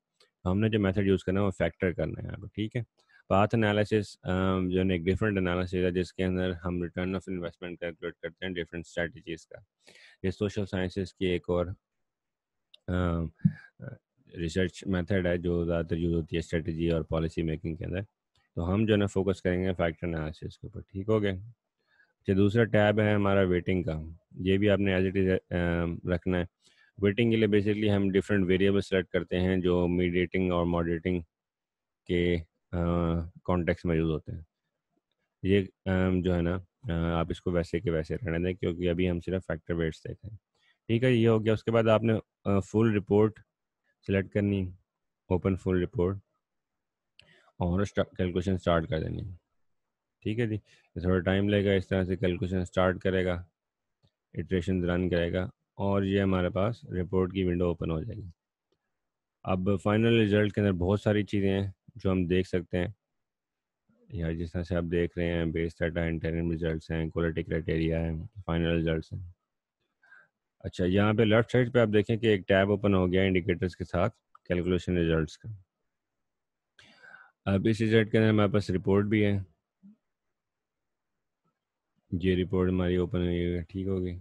तो हमने जो मेथड यूज़ करना है वो फैक्टर करना है यहाँ पर ठीक है पाथ एनालिसिस जो है एक डिफरेंट एनालिसिस है जिसके अंदर हम रिटर्न ऑफ इन्वेस्टमेंट कैलकुलेट करते हैं डिफरेंट स्ट्रेटजीज का ये सोशल साइंसिस की एक और रिसर्च मेथड है जो ज़्यादातर यूज़ होती है स्ट्रेटजी और पॉलिसी मेकिंग के अंदर तो हम जो है ना फोकस करेंगे फैक्टर एनालिसिस के ऊपर ठीक हो गया अच्छा दूसरा टैब है हमारा वेटिंग का ये भी आपने एज इट इज रखना है वेटिंग के लिए बेसिकली हम डिफरेंट वेरिएबल सेलेक्ट करते हैं जो मीडिएटिंग और मॉडरेटिंग के कॉन्टेक्स्ट में यूज़ होते हैं ये um, जो है ना आप इसको वैसे के वैसे रहने दें क्योंकि अभी हम सिर्फ फैक्टर वेट्स देख रहे हैं ठीक है ये हो गया उसके बाद आपने फुल रिपोर्ट सेलेक्ट करनी ओपन फुल रिपोर्ट और कैलकुलेशन स्टार्ट कर देनी ठीक है जी थोड़ा टाइम लगेगा इस तरह से कैलकुलेशन स्टार्ट करेगा इटरेशन रन करेगा और ये हमारे पास रिपोर्ट की विंडो ओपन हो जाएगी अब फाइनल रिजल्ट के अंदर बहुत सारी चीज़ें हैं जो हम देख सकते हैं या जिस तरह से आप देख रहे हैं बेस डाटा इंटरनेट रिजल्ट्स हैं क्वालिटी क्राइटेरिया है फाइनल रिजल्ट्स हैं अच्छा यहाँ पे लेफ्ट साइड पे आप देखें कि एक टैब ओपन हो गया इंडिकेटर्स के साथ कैलकुलेशन रिजल्ट्स का अब इस रिजल्ट के अंदर हमारे पास रिपोर्ट भी है ये रिपोर्ट हमारी ओपन होगी ठीक होगी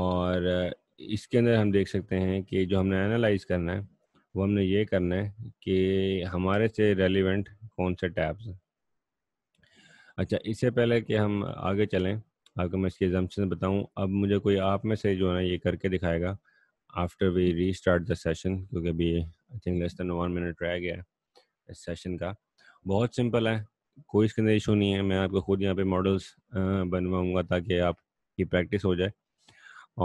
और इसके अंदर हम देख सकते हैं कि जो हमने एनालाइज करना है वो हमने ये करना है कि हमारे से रेलिवेंट कौन से टैब्स हैं अच्छा इससे पहले कि हम आगे चलें आपको मैं इसके एग्जाम्पन बताऊं अब मुझे कोई आप में से जो है ना ये करके दिखाएगा after we restart the session क्योंकि अभी I think less than one minute रह गया है इस सेशन का बहुत सिंपल है कोई इसके अंदर इशू नहीं है मैं आपको खुद यहाँ पे मॉडल्स बनवाऊँगा ताकि आपकी प्रैक्टिस हो जाए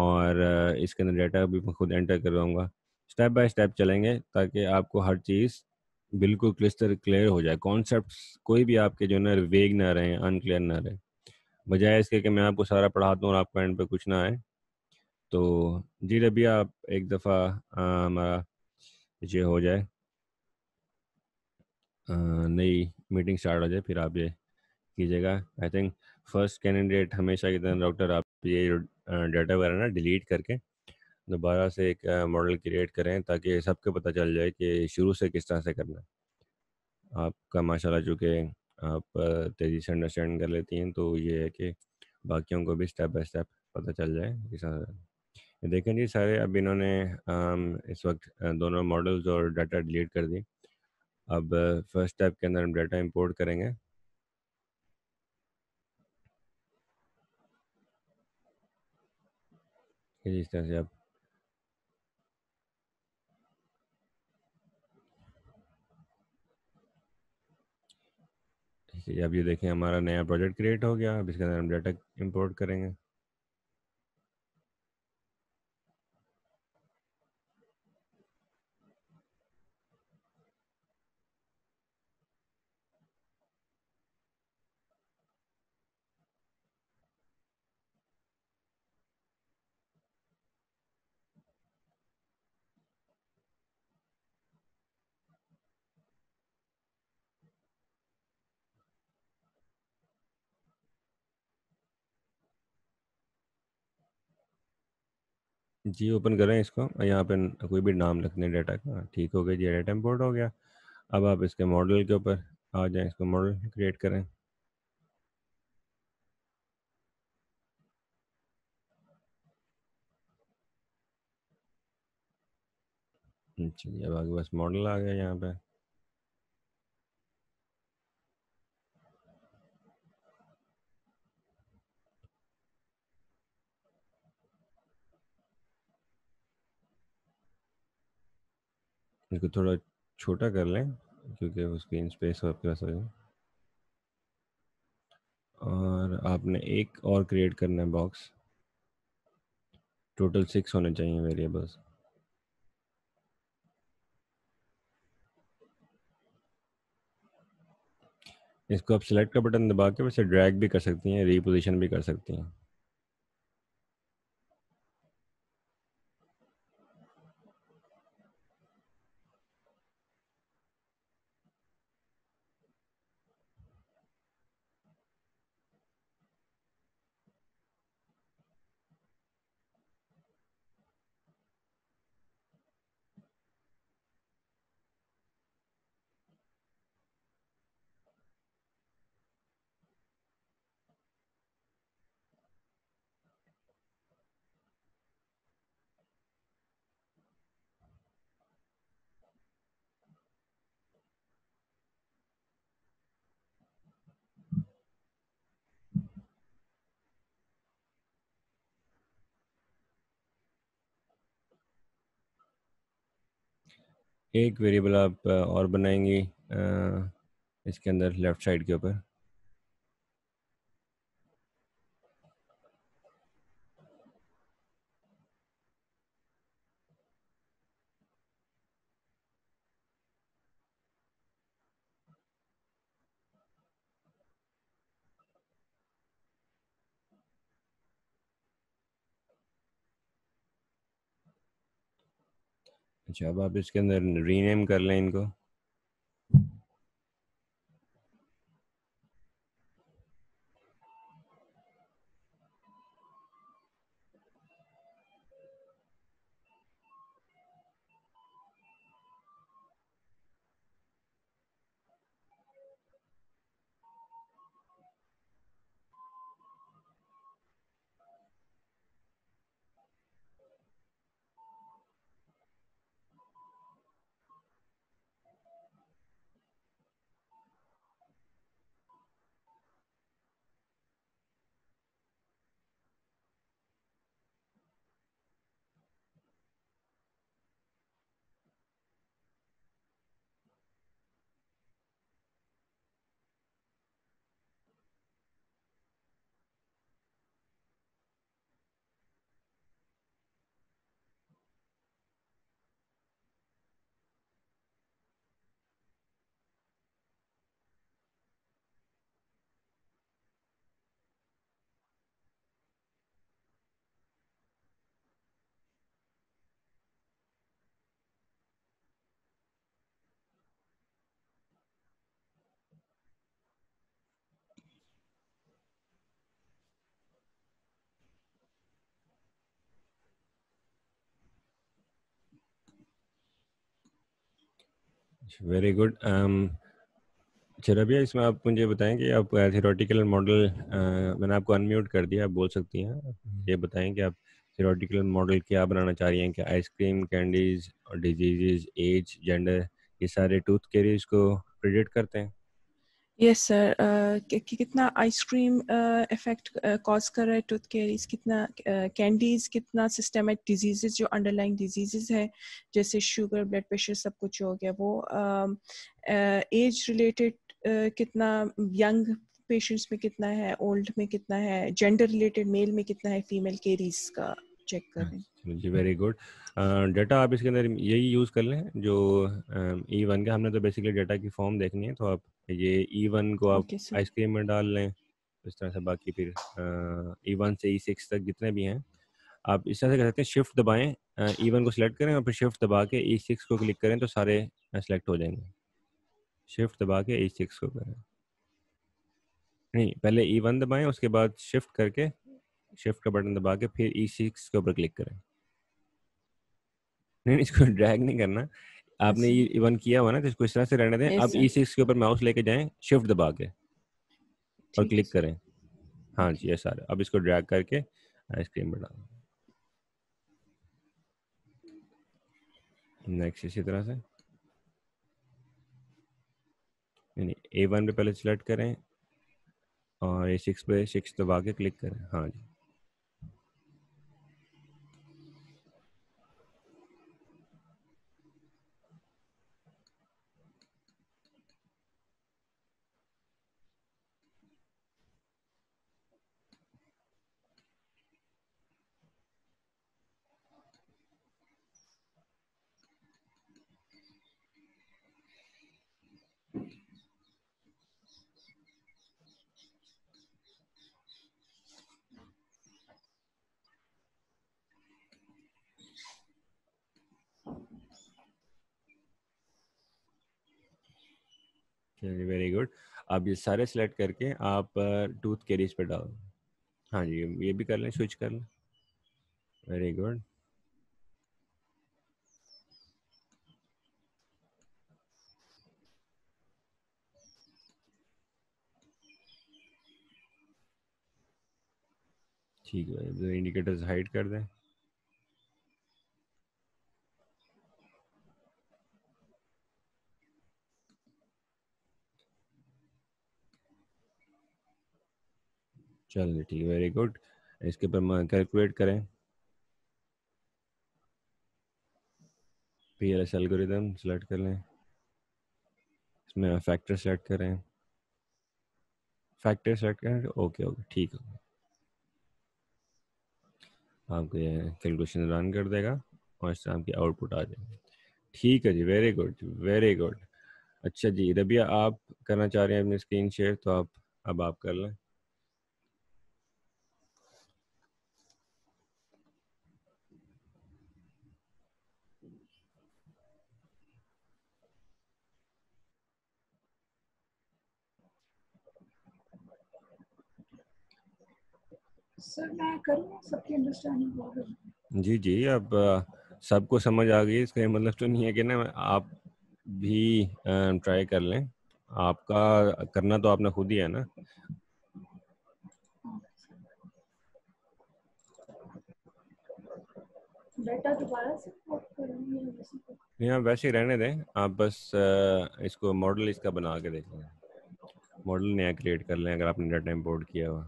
और इसके अंदर डाटा भी मैं खुद एंटर करवाऊँगा स्टेप बाय स्टेप चलेंगे ताकि आपको हर चीज़ बिल्कुल क्लिस्टर क्लियर हो जाए कॉन्सेप्ट कोई भी आपके जो ना वेग ना रहे अनक्लियर ना रहे बजाय इसके कि मैं आपको सारा पढ़ाता हूँ और आपको एंड पे कुछ ना आए तो जी रबिया आप एक दफ़ा हमारा ये हो जाए नई मीटिंग स्टार्ट हो जाए फिर आप ये कीजिएगा आई थिंक फर्स्ट कैंडिडेट हमेशा की तरह डॉक्टर आप ये डाटा वगैरह ना डिलीट करके दोबारा से एक मॉडल क्रिएट करें ताकि सबको पता चल जाए कि शुरू से किस तरह से करना है आपका माशाल्लाह चूँकि आप तेज़ी से अंडरस्टैंड कर लेती हैं तो ये है कि बाकियों को भी स्टेप बाय स्टेप पता चल जाए किस देखें जी सारे अब इन्होंने इस वक्त दोनों मॉडल्स और डाटा डिलीट कर दी अब फर्स्ट uh, स्टेप के अंदर हम डाटा इंपोर्ट करेंगे इस तरह से आप ठीक है अब ये देखें हमारा नया प्रोजेक्ट क्रिएट हो गया अब इसके अंदर हम डाटा इंपोर्ट करेंगे जी ओपन करें इसको यहाँ पे कोई भी नाम लिखने डेटा का हाँ, ठीक हो गया जी डाटा इम्पोर्ट हो गया अब आप इसके मॉडल के ऊपर आ जाएं इसको मॉडल क्रिएट करें चलिए अब आगे बस मॉडल आ गया यहाँ पे इसको थोड़ा छोटा कर लें क्योंकि वो स्क्रीन स्पेस हो आपके पास हो और आपने एक और क्रिएट करना है बॉक्स टोटल सिक्स होने चाहिए वेरिएबल्स इसको आप सिलेक्ट का बटन दबा के वैसे ड्रैग भी कर सकती हैं रीपोजिशन भी कर सकती हैं एक वेरिएबल आप और बनाएंगे इसके अंदर लेफ्ट साइड के ऊपर अच्छा अब आप इसके अंदर रीनेम कर लें इनको वेरी गुड चरबिया इसमें आप मुझे बताएं कि आप थ्योरेटिकल मॉडल uh, मैंने आपको अनम्यूट कर दिया आप बोल सकती हैं हम्म। ये बताएं कि आप थेटिकल मॉडल क्या बनाना चाह रही हैं कि आइसक्रीम कैंडीज और डिजीजेज एज जेंडर ये सारे टूथ कैरीज को प्रिडिक्ट करते हैं यस सर uh, कितना आइसक्रीम इफेक्ट कॉज कर रहा है टूथ केरीज कितना कैंडीज uh, कितना सिस्टमेटिक डिजीजेज जो अंडरलाइंग डिजीजेज है जैसे शुगर ब्लड प्रेशर सब कुछ हो गया वो एज um, रिलेटेड uh, कितना यंग पेशेंट्स में कितना है ओल्ड में कितना है जेंडर रिलेटेड मेल में कितना है फीमेल केरीज का चेक करें जी वेरी गुड डाटा आप इसके अंदर यही यूज़ कर लें जो ई uh, वन का हमने तो बेसिकली डाटा की फॉर्म देखनी है तो आप ये ई e वन को आप okay, आइसक्रीम में डाल लें इस तरह से बाकी फिर ई e वन से ई e सिक्स तक जितने भी हैं आप इस तरह से कर सकते हैं शिफ्ट दबाएं ई वन को सिलेक्ट करें और फिर शिफ्ट दबा के ई सिक्स को क्लिक करें तो सारे सेलेक्ट हो जाएंगे शिफ्ट दबा के ई सिक्स को करें नहीं पहले ई वन दबाएं उसके बाद शिफ्ट करके शिफ्ट का बटन दबा के फिर ई सिक्स के ऊपर क्लिक करें नहीं इसको ड्रैग नहीं करना आपने ये इवन किया हुआ ना तो इसको इस तरह से रहने दें अब ई सिक्स e के ऊपर माउस लेके जाएं शिफ्ट दबा के और क्लिक करें हाँ जी ऐसा अब इसको ड्रैग करके आइसक्रीम बना डाल नेक्स्ट इसी तरह से यानी ए वन पे पहले सिलेक्ट करें और ए सिक्स पे सिक्स दबा के क्लिक करें हाँ जी आप ये सारे सेलेक्ट करके आप टूथ कैरीज पे डाल हाँ जी ये भी कर लें स्विच कर लें वेरी गुड ठीक है इंडिकेटर्स हाइड तो कर दें चलिए ठीक है वेरी गुड इसके ऊपर कैलकुलेट करें P L S algorithm select कर लें इसमें फैक्टर सेलेक्ट करें फैक्टर सेलेक्ट करें ओके ओके ठीक है आपको ये कैलकुलेशन रन कर देगा और इससे आपकी आउटपुट आ जाएगी ठीक है जी वेरी गुड वेरी गुड अच्छा जी रबिया आप करना चाह रहे हैं अपनी स्क्रीन शेयर तो आप अब आप कर लें जी जी अब सबको समझ आ गई इसका मतलब तो नहीं है कि ना आप भी ट्राई कर लें आपका करना तो आपने खुद ही है ना बेटा दोबारा से वैसे ही रहने दें आप बस इसको मॉडल इसका बना के देख लें मॉडल नया क्रिएट कर लें अगर आपने डाटा इम्पोर्ट किया हुआ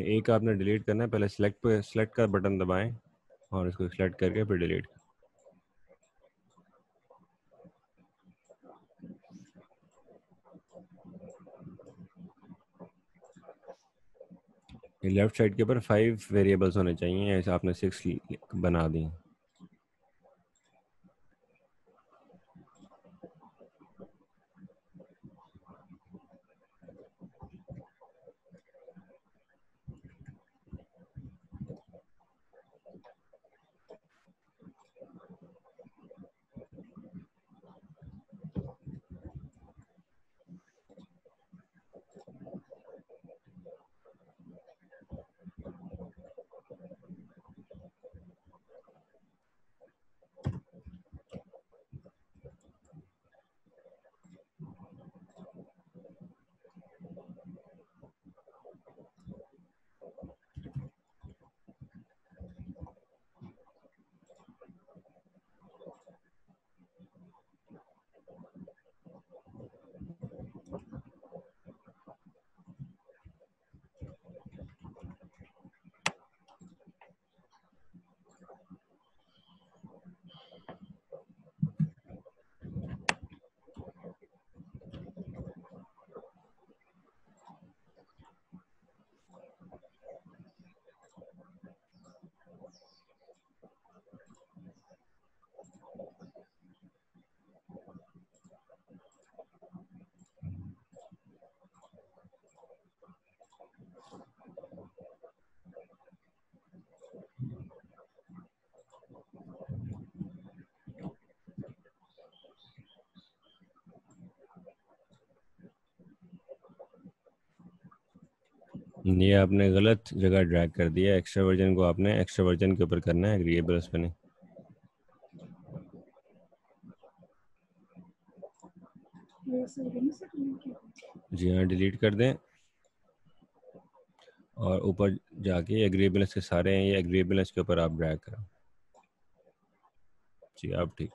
एक आपने डिलीट करना है पहले सेलेक्ट पे सेलेक्ट का बटन दबाएं और इसको सेलेक्ट करके फिर डिलीट लेफ्ट साइड के ऊपर फाइव वेरिएबल्स होने चाहिए ऐसे आपने सिक्स बना दी ये आपने गलत जगह ड्रैग कर दिया एक्स्ट्रा वर्जन को आपने एक्स्ट्रा वर्जन के ऊपर करना है एग्रीएबल्स पे नहीं जी हाँ डिलीट कर दें और ऊपर जाके एग्रीएबल्स के सारे हैं ये एग्रीएबल्स के ऊपर आप ड्रैग करो जी आप ठीक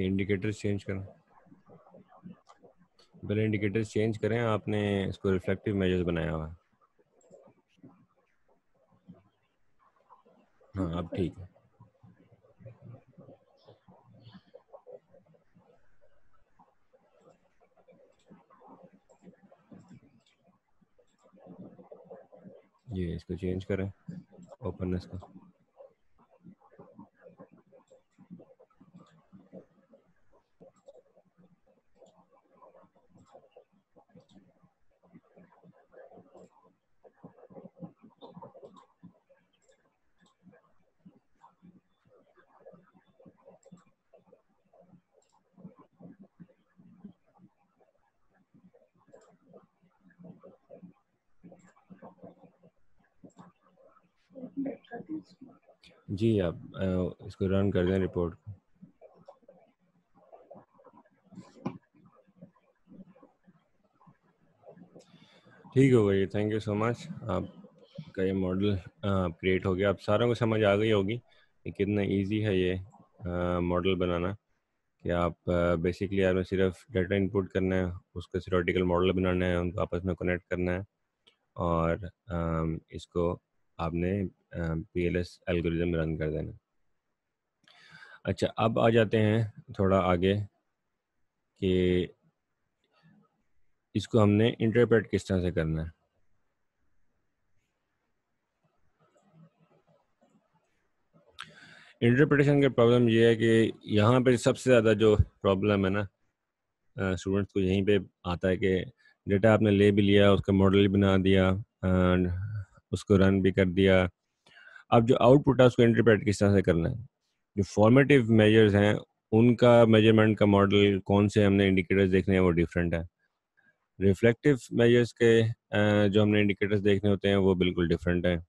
इसके इंडिकेटर्स चेंज करें पहले इंडिकेटर्स चेंज करें आपने इसको रिफ्लेक्टिव मेजर्स बनाया हुआ है हाँ अब ठीक है ये इसको चेंज करें ओपननेस को जी आप इसको रन कर दें रिपोर्ट को ठीक हो गई थैंक यू सो मच आपका ये मॉडल क्रिएट हो गया आप सारों को समझ आ गई होगी कि कितना इजी है ये मॉडल बनाना कि आप बेसिकली यार में सिर्फ डाटा इनपुट करना है उसको सिरोटिकल मॉडल बनाना है उनको आपस में कनेक्ट करना है और आ, इसको आपने P L S algorithm run कर देना अच्छा अब आ जाते हैं थोड़ा आगे कि इसको हमने इंटरप्रेट किस तरह से करना है इंटरप्रटेशन का प्रॉब्लम ये है कि यहाँ पे सबसे ज़्यादा जो प्रॉब्लम है ना स्टूडेंट्स को यहीं पे आता है कि डेटा आपने ले भी लिया उसका मॉडल भी बना दिया उसको रन भी कर दिया अब जो आउटपुट है उसको इंटरप्रेट किस तरह से करना है जो फॉर्मेटिव मेजर्स हैं उनका मेजरमेंट का मॉडल कौन से हमने इंडिकेटर्स देखने हैं वो डिफरेंट है रिफ्लेक्टिव मेजर्स के जो हमने इंडिकेटर्स देखने होते हैं वो बिल्कुल डिफरेंट हैं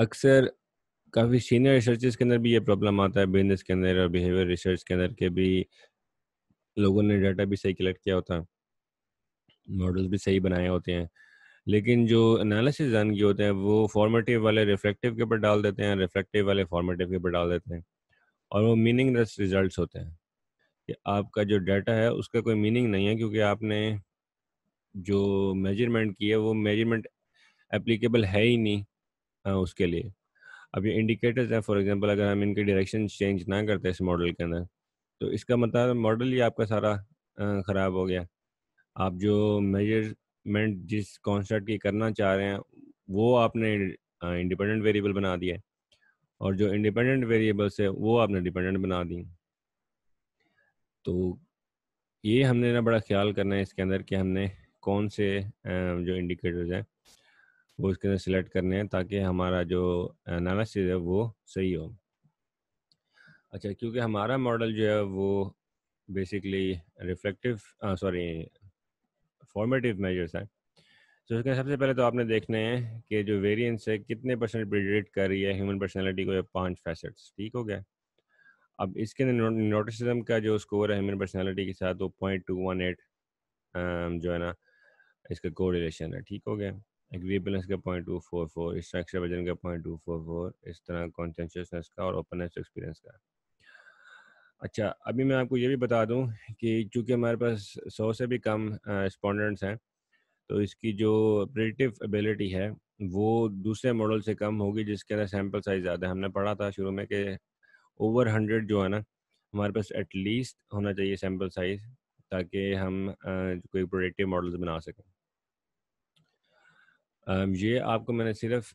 अक्सर काफ़ी सीनियर रिसर्चेस के अंदर भी ये प्रॉब्लम आता है बिजनेस के अंदर और बिहेवियर रिसर्च के अंदर के भी लोगों ने डाटा भी सही कलेक्ट किया होता है मॉडल्स भी सही बनाए होते हैं लेकिन जो एनालिसिस जान किए होते हैं वो फॉर्मेटिव वाले रिफ्लेक्टिव के ऊपर डाल देते हैं रिफ्लेक्टिव वाले फॉर्मेटिव के ऊपर डाल देते हैं और वो मीनिंगलेस रिजल्ट होते हैं कि आपका जो डाटा है उसका कोई मीनिंग नहीं है क्योंकि आपने जो मेजरमेंट की है वो मेजरमेंट एप्लीकेबल है ही नहीं आ, उसके लिए अब ये इंडिकेटर्स हैं फॉर एग्जांपल अगर हम इनके डायरेक्शन चेंज ना करते इस मॉडल के अंदर तो इसका मतलब मॉडल ही आपका सारा ख़राब हो गया आप जो मेजर डेवलपमेंट जिस कॉन्सेप्ट की करना चाह रहे हैं वो आपने इंडिपेंडेंट वेरिएबल बना दिया है और जो इंडिपेंडेंट वेरिएबल्स है वो आपने डिपेंडेंट बना दी तो ये हमने ना बड़ा ख्याल करना है इसके अंदर कि हमने कौन से जो इंडिकेटर्स हैं वो इसके अंदर सिलेक्ट करने हैं ताकि हमारा जो एनालिसिस है वो सही हो अच्छा क्योंकि हमारा मॉडल जो है वो basically reflective sorry formative measures हैं तो उसके सबसे पहले तो आपने देखने हैं कि जो वेरिएंस है कितने परसेंट प्रिडिक्ट कर रही है ह्यूमन पर्सनैलिटी को या पांच फैसेट्स ठीक हो गया अब इसके अंदर नोटिसिज्म का जो स्कोर है ह्यूमन पर्सनैलिटी के साथ वो पॉइंट टू वन एट जो है ना इसका को रिलेशन है ठीक हो गया एग्रीबलेंस का पॉइंट टू फोर फोर इस वजन का पॉइंट टू फोर फोर इस तरह कॉन्शनशियसनेस का और ओपननेस एक्सपीरियंस का अच्छा अभी मैं आपको ये भी बता दूं कि चूंकि हमारे पास सौ से भी कम रिस्पॉन्डेंट्स हैं तो इसकी जो प्रेडिक्टिव एबिलिटी है वो दूसरे मॉडल से कम होगी जिसके अंदर सैम्पल साइज ज़्यादा है हमने पढ़ा था शुरू में कि ओवर हंड्रेड जो है ना हमारे पास एटलीस्ट होना चाहिए सैम्पल साइज ताकि हम कोई प्रोडक्टिव मॉडल्स बना सकें ये आपको मैंने सिर्फ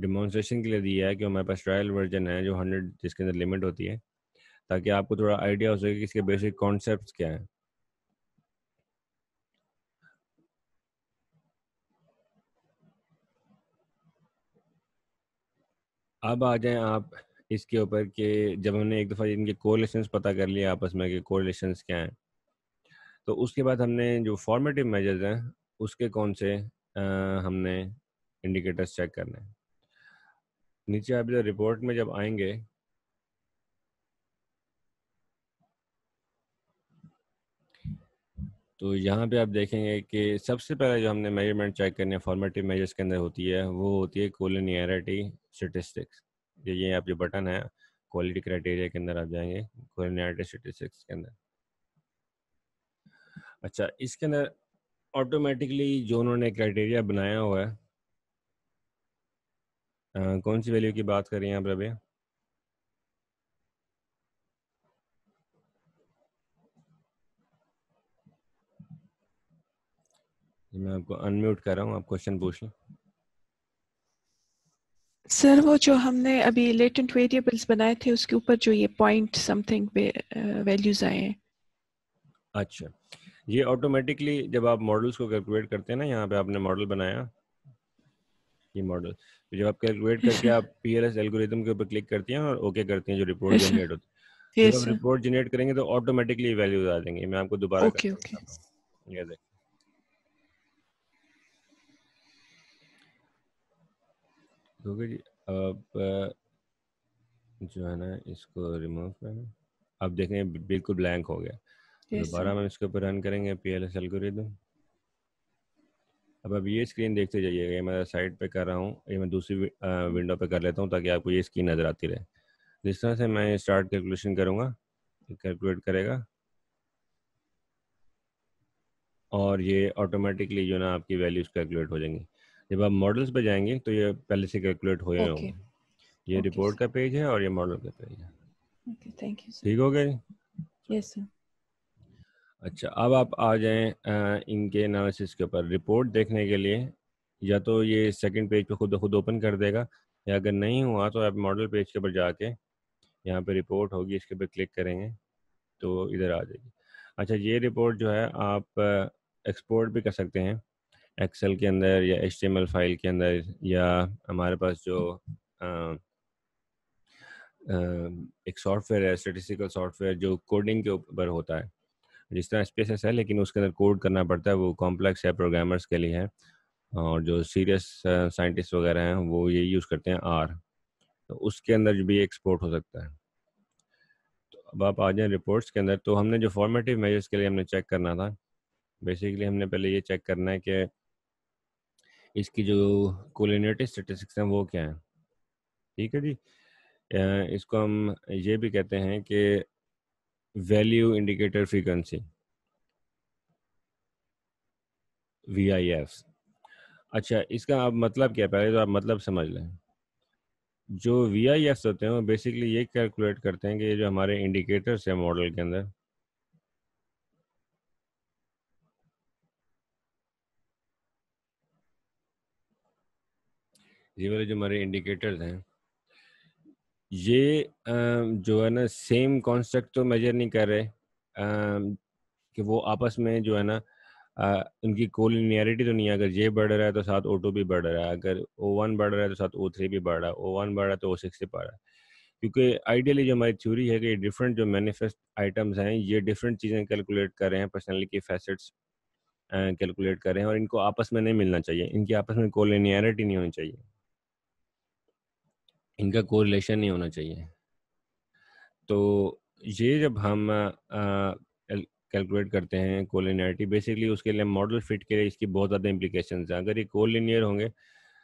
डिमॉन्स्ट्रेशन के लिए दिया है कि हमारे पास ट्रायल वर्जन है जो हंड्रेड जिसके अंदर लिमिट होती है ताकि आपको थोड़ा आइडिया हो सके कि इसके बेसिक कॉन्सेप्ट क्या हैं अब आ जाए आप इसके ऊपर के जब हमने एक दफ़ा इनके कोरिलेशन पता कर लिए आपस में कि कोरिलेशन क्या हैं तो उसके बाद हमने जो फॉर्मेटिव मेजर्स हैं उसके कौन से आ, हमने इंडिकेटर्स चेक करने हैं नीचे आप जो रिपोर्ट में जब आएंगे तो यहाँ पे आप देखेंगे कि सबसे पहले जो हमने मेजरमेंट चेक करने फॉर्मेटिव मेजर्स के अंदर होती है वो होती है कोलिनियरिटी स्टेटिस्टिक्स ये ये आप जो बटन है क्वालिटी क्राइटेरिया के अंदर आप जाएंगे कोलिनियरिटी स्टेटिस्टिक्स के अंदर अच्छा इसके अंदर ऑटोमेटिकली जो उन्होंने क्राइटेरिया बनाया हुआ है आ, कौन सी वैल्यू की बात करें हैं आप अभी मैं आपको अनम्यूट कर रहा हूँ आप क्वेश्चन पूछ लें सर वो जो हमने अभी लेटेंट वेरिएबल्स बनाए थे उसके ऊपर जो ये पॉइंट समथिंग वैल्यूज आए हैं अच्छा ये ऑटोमेटिकली जब आप मॉडल्स को कैलकुलेट करते हैं ना यहाँ पे आपने मॉडल बनाया ये मॉडल तो जब आप कैलकुलेट करके आप पीएलएस *laughs* एल्गोरिथम के ऊपर क्लिक करती हैं और ओके okay करती हैं जो रिपोर्ट जनरेट *laughs* होती है जब रिपोर्ट जनरेट करेंगे तो ऑटोमेटिकली वैल्यूज आ जाएंगे मैं आपको दोबारा ओके ओके ये देखिए होगा जी अब जो है ना इसको रिमूव करना अब देखें बिल्कुल ब्लैंक हो गया दोबारा हम इसके ऊपर रन करेंगे पी एल एस अब अब ये स्क्रीन देखते जाइएगा ये मैं साइड पे कर रहा हूँ ये मैं दूसरी विंडो पे कर लेता हूँ ताकि आपको ये स्क्रीन नज़र आती रहे जिस तरह से मैं स्टार्ट कैलकुलेशन करूँगा कैलकुलेट करेगा और ये ऑटोमेटिकली जो ना आपकी वैल्यूज कैलकुलेट हो जाएंगी जब आप मॉडल्स पे जाएंगे तो ये पहले से कैलकुलेट हुए okay. होंगे ये okay, रिपोर्ट का पेज है और ये मॉडल का पेज है थैंक यू ठीक हो गए यस सर अच्छा अब आप आ जाएं इनके एनालिसिस के ऊपर रिपोर्ट देखने के लिए या तो ये सेकंड पेज पे खुद खुद ओपन कर देगा या अगर नहीं हुआ तो आप मॉडल पेज के ऊपर जाके यहाँ पे रिपोर्ट होगी इसके ऊपर क्लिक करेंगे तो इधर आ जाएगी अच्छा ये रिपोर्ट जो है आप एक्सपोर्ट भी कर सकते हैं एक्सेल के अंदर या एच फाइल के अंदर या हमारे पास जो आ, आ, एक सॉफ्टवेयर है स्टेटिस्टिकल सॉफ्टवेयर जो कोडिंग के ऊपर होता है जिस तरह एस है लेकिन उसके अंदर कोड करना पड़ता है वो कॉम्प्लेक्स है प्रोग्रामर्स के लिए है और जो सीरियस साइंटिस्ट वगैरह हैं वो ये यूज़ करते हैं आर तो उसके अंदर भी एक्सपोर्ट हो सकता है तो अब आप आ जाए रिपोर्ट्स के अंदर तो हमने जो फॉर्मेटिव मेजर्स के लिए हमने चेक करना था बेसिकली हमने पहले ये चेक करना है कि इसकी जो कोलिनेटिव स्टेटिस्टिक्स हैं वो क्या हैं ठीक है जी इसको हम ये भी कहते हैं कि value indicator frequency V I F अच्छा इसका आप मतलब क्या पहले तो आप मतलब समझ लें जो वी आई एफ होते हैं वो बेसिकली ये कैलकुलेट करते हैं कि जो हमारे इंडिकेटर्स हैं मॉडल के अंदर ये वाले जो हमारे इंडिकेटर्स हैं ये जो है ना सेम कॉन्सेप्ट तो मेजर नहीं कर रहे कि वो आपस में जो है ना उनकी कोलिनियरिटी तो नहीं है अगर ये बढ़ रहा है तो साथ ओ टू भी बढ़ रहा है अगर ओ वन बढ़ रहा है तो साथ ओ थ्री भी बढ़ रहा है ओ वन बढ़ रहा है तो ओ सिक्स भी बढ़ रहा है क्योंकि आइडियली जो हमारी थ्योरी है कि डिफरेंट जो मैनिफेस्ट आइटम्स हैं ये डिफरेंट चीज़ें कैलकुलेट कर रहे हैं पर्सनली के फैसेट्स कैलकुलेट कर रहे हैं और इनको आपस में नहीं मिलना चाहिए इनकी आपस में कोलिनियरिटी नहीं होनी चाहिए इनका कोई रिलेशन नहीं होना चाहिए तो ये जब हम कैलकुलेट करते हैं कोलिनियरिटी बेसिकली उसके लिए मॉडल फिट के लिए इसकी बहुत ज़्यादा इम्प्लीकेशन है अगर ये कोलिनियर होंगे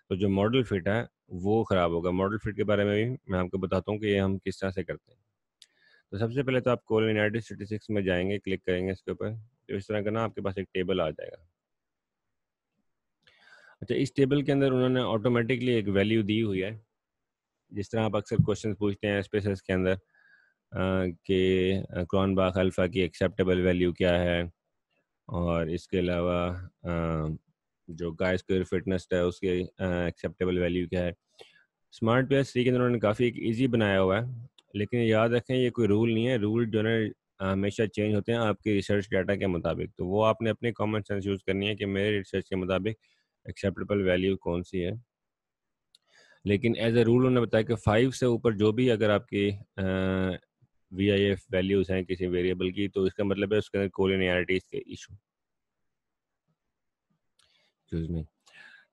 तो जो मॉडल फिट है वो ख़राब होगा मॉडल फिट के बारे में भी मैं आपको बताता हूँ कि ये हम किस तरह से करते हैं तो सबसे पहले तो आप कोलिनियरिटी स्टेटिस्टिक्स में जाएंगे क्लिक करेंगे इसके ऊपर तो इस तरह का ना आपके पास एक टेबल आ जाएगा अच्छा इस टेबल के अंदर उन्होंने ऑटोमेटिकली एक वैल्यू दी हुई है जिस तरह आप अक्सर क्वेश्चन पूछते हैं स्पेसिस के अंदर कि क्रॉन बाग अल्फ़ा की एक्सेप्टेबल वैल्यू क्या है और इसके अलावा जो गाय स्क्र फिटनेस है उसके एक्सेप्टेबल वैल्यू क्या है स्मार्ट प्लेस एस थ्री के अंदर उन्होंने काफ़ी एक ईजी बनाया हुआ है लेकिन याद रखें ये कोई रूल नहीं है रूल जो है हमेशा चेंज होते हैं आपके रिसर्च डाटा के मुताबिक तो वो आपने अपने कॉमन सेंस यूज़ करनी है कि मेरे रिसर्च के मुताबिक एक्सेप्टेबल वैल्यू कौन सी है लेकिन एज ए रूल उन्होंने बताया कि फाइव से ऊपर जो भी अगर आपकी वी आई एफ वैल्यूज हैं किसी वेरिएबल की तो इसका मतलब है उसके अंदर कोलिनियरिटीज के इशू में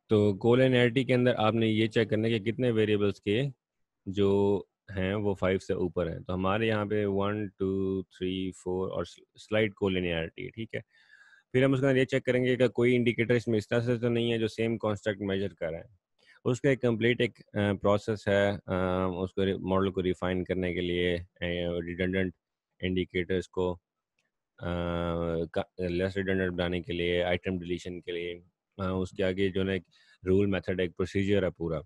तो कोलिनियरिटी के अंदर आपने ये चेक करना है कि कितने वेरिएबल्स के जो हैं वो फाइव से ऊपर हैं तो हमारे यहाँ पे वन टू थ्री फोर और स्लाइड कोलिनियरिटी है ठीक है फिर हम उसके अंदर ये चेक करेंगे कि कोई इंडिकेटर इसमें इस तरह से तो नहीं है जो सेम कॉन्स्ट्रक्ट मेजर कर रहा है उसका एक कंप्लीट एक प्रोसेस है उसको मॉडल को रिफाइन करने के लिए रिडेंडेंट इंडिकेटर्स को लेस रिडेंडेंट बनाने के लिए आइटम डिलीशन के लिए उसके आगे जो है रूल मेथड एक प्रोसीजर है पूरा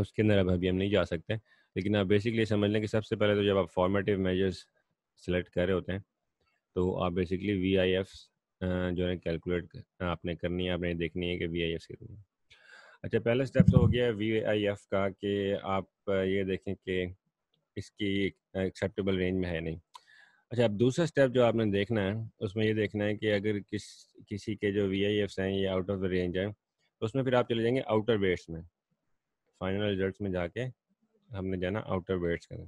उसके अंदर अब अभी हम नहीं जा सकते लेकिन आप बेसिकली समझ लें कि सबसे पहले तो जब आप फॉर्मेटिव मेजर्स सेलेक्ट कर रहे होते हैं तो आप बेसिकली वी आई जो है कैलकुलेट आपने करनी है आपने देखनी है कि वी आई एफ कितनी अच्छा पहला स्टेप तो हो गया वी आई एफ का कि आप ये देखें कि इसकी एक्सेप्टेबल रेंज में है नहीं अच्छा अब दूसरा स्टेप जो आपने देखना है उसमें ये देखना है कि अगर किस किसी के जो वी आई एफ हैं ये आउट ऑफ द रेंज हैं तो उसमें फिर आप चले जाएंगे आउटर वेट्स में फाइनल रिजल्ट्स में जाके हमने जाना आउटर वेट्स करें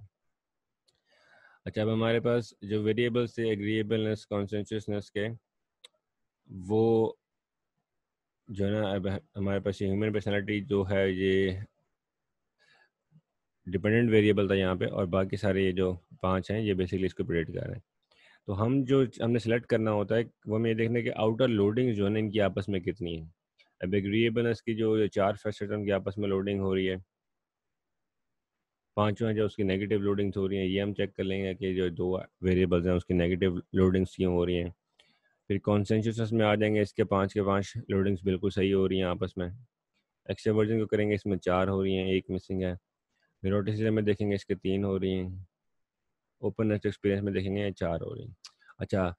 अच्छा अब हमारे पास जो वेरिएबल्स थे एग्रीएबलनेस कॉन्सेंशियसनेस के वो जो है ना अब हमारे पास ये ह्यूमन पर्सनैलिटी जो है ये डिपेंडेंट वेरिएबल था यहाँ पे और बाकी सारे ये जो पांच हैं ये बेसिकली इसको प्रेडिक्ट कर रहे हैं तो हम जो हमने सेलेक्ट करना होता है वो हमें ये देखना कि आउटर लोडिंग जो है ना इनकी आपस में कितनी है अब एग्रीएबलनेस की जो चार फैसेट उनकी आपस में लोडिंग हो रही है पाँचों हैं जो उसकी नेगेटिव लोडिंग्स हो रही हैं ये हम चेक कर लेंगे कि जो दो वेरिएबल्स हैं उसकी नेगेटिव लोडिंग्स क्यों हो रही हैं फिर कॉन्सेंशस में आ जाएंगे इसके पाँच के पाँच लोडिंग्स बिल्कुल सही हो रही हैं आपस में एक्सट्रावर्जन को करेंगे इसमें चार हो रही हैं एक मिसिंग है न्यूरोटिसिज्म में देखेंगे इसके तीन हो रही हैं ओपन एक्सपीरियंस में देखेंगे चार हो रही हैं अच्छा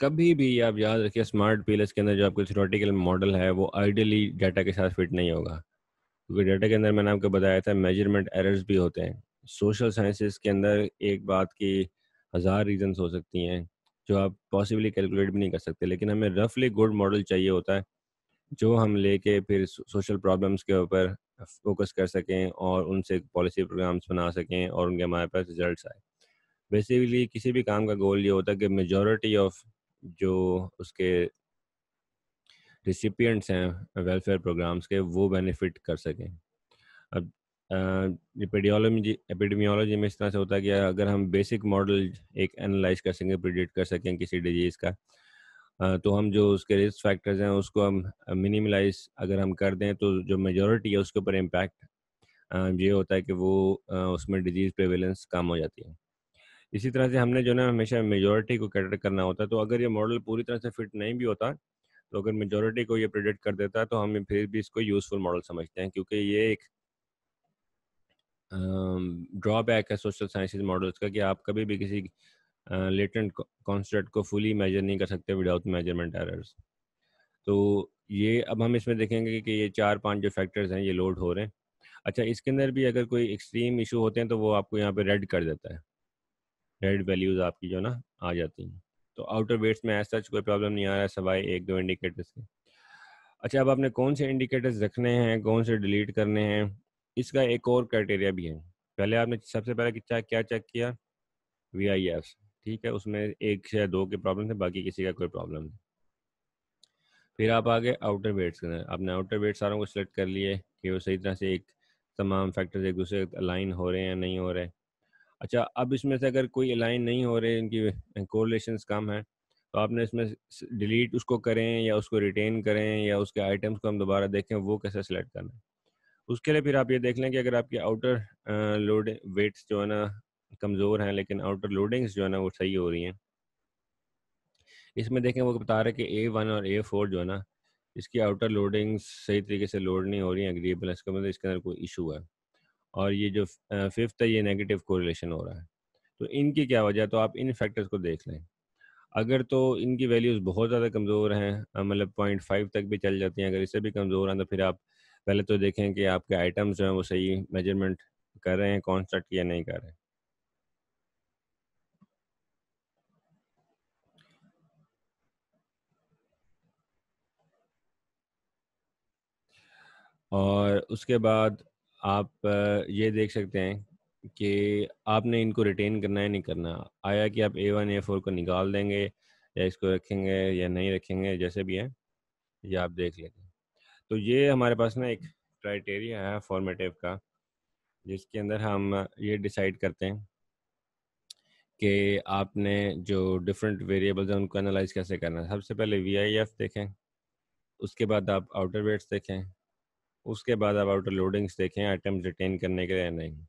कभी भी आप याद रखिए स्मार्ट पीलर्स के अंदर जो आपके थ्रोटिकल मॉडल है वो आइडियली डाटा के साथ फिट नहीं होगा क्योंकि डाटा के अंदर मैंने आपको बताया था मेजरमेंट एरर्स भी होते हैं सोशल साइंसेस के अंदर एक बात की हज़ार रीजंस हो सकती हैं जो आप पॉसिबली कैलकुलेट भी नहीं कर सकते लेकिन हमें रफली गुड मॉडल चाहिए होता है जो हम लेके फिर सोशल प्रॉब्लम्स के ऊपर फोकस कर सकें और उनसे पॉलिसी प्रोग्राम्स बना सकें और उनके हमारे पास रिजल्ट आए बेसिकली किसी भी काम का गोल ये होता है कि मेजोरिटी ऑफ जो उसके रिसिपियंट्स हैं वेलफेयर प्रोग्राम्स के वो बेनिफिट कर सकें अब एपिडियोलॉजी एपिडमियोलॉजी में इस तरह से होता है कि अगर हम बेसिक मॉडल एक एनालाइज कर सकें प्रिडिक्ट कर सकें किसी डिजीज़ का तो हम जो उसके रिस्क फैक्टर्स हैं उसको हम मिनिमलाइज अगर हम कर दें तो जो मेजोरिटी है उसके ऊपर इम्पैक्ट ये होता है कि वो उसमें डिजीज़ प्रेवेलेंस कम हो जाती है इसी तरह से हमने जो ना हमेशा मेजोरिटी को कैटर करना होता है तो अगर ये मॉडल पूरी तरह से फिट नहीं भी होता तो अगर मेजोरिटी को ये प्रिडिक्ट कर देता है तो हम फिर भी इसको यूज़फुल मॉडल समझते हैं क्योंकि ये एक ड्रॉबैक है सोशल साइंसिस मॉडल्स का कि आप कभी भी किसी लेटेंट कॉन्सेप्ट को फुली मेजर नहीं कर सकते विदाउट मेजरमेंट एरर्स तो ये अब हम इसमें देखेंगे कि ये चार पांच जो फैक्टर्स हैं ये लोड हो रहे हैं अच्छा इसके अंदर भी अगर कोई एक्सट्रीम इशू होते हैं तो वो आपको यहाँ पे रेड कर देता है रेड वैल्यूज़ आपकी जो ना आ जाती हैं तो आउटर वेट्स में ऐसा सच कोई प्रॉब्लम नहीं आ रहा है सवाए एक दो इंडिकेटर्स के अच्छा अब आपने कौन से इंडिकेटर्स रखने हैं कौन से डिलीट करने हैं इसका एक और क्राइटेरिया भी है पहले आपने सबसे पहले क्या क्या चेक किया वी आई एफ ठीक है उसमें एक या दो के प्रॉब्लम थे बाकी किसी का कोई प्रॉब्लम नहीं फिर आप आगे आउटर वेट्स के अंदर आपने आउटर वेट सारों को सिलेक्ट कर लिए कि वो सही तरह से एक तमाम फैक्टर्स एक दूसरे अलाइन हो रहे हैं नहीं हो रहे अच्छा अब इसमें से अगर कोई अलाइन नहीं हो रहे इनकी कोरिलेशन कम है तो आपने इसमें डिलीट उसको करें या उसको रिटेन करें या उसके आइटम्स को हम दोबारा देखें वो कैसे सिलेक्ट करना है उसके लिए फिर आप ये देख लें कि अगर आपकी आउटर लोड वेट्स जो है ना कमज़ोर हैं लेकिन आउटर लोडिंग्स जो है ना वो सही हो रही हैं इसमें देखें वो बता रहे कि ए वन और ए फोर जो है ना इसकी आउटर लोडिंग्स सही तरीके से लोड नहीं हो रही है अग्रीबल इसका मतलब इसके अंदर कोई इशू है और ये जो फिफ्थ है ये नेगेटिव कोरिलेशन हो रहा है तो इनकी क्या वजह तो आप इन फैक्टर्स को देख लें अगर तो इनकी वैल्यूज़ बहुत ज़्यादा कमज़ोर हैं मतलब पॉइंट फाइव तक भी चल जाती हैं अगर इससे भी कमज़ोर हैं तो फिर आप पहले तो देखें कि आपके आइटम्स जो हैं वो सही मेजरमेंट कर रहे हैं कॉन्स्ट्रक्ट या नहीं कर रहे हैं और उसके बाद आप ये देख सकते हैं कि आपने इनको रिटेन करना है नहीं करना आया कि आप ए वन ए फोर को निकाल देंगे या इसको रखेंगे या नहीं रखेंगे जैसे भी है ये आप देख लेंगे तो ये हमारे पास ना एक क्राइटेरिया है फॉर्मेटिव का जिसके अंदर हम ये डिसाइड करते हैं कि आपने जो डिफरेंट वेरिएबल्स हैं उनको एनालाइज कैसे करना है सबसे पहले वी आई एफ देखें उसके बाद आप आउटर वेट्स देखें उसके बाद आप आउटर लोडिंग्स देखें आइटम्स रिटेन करने के लिए नहीं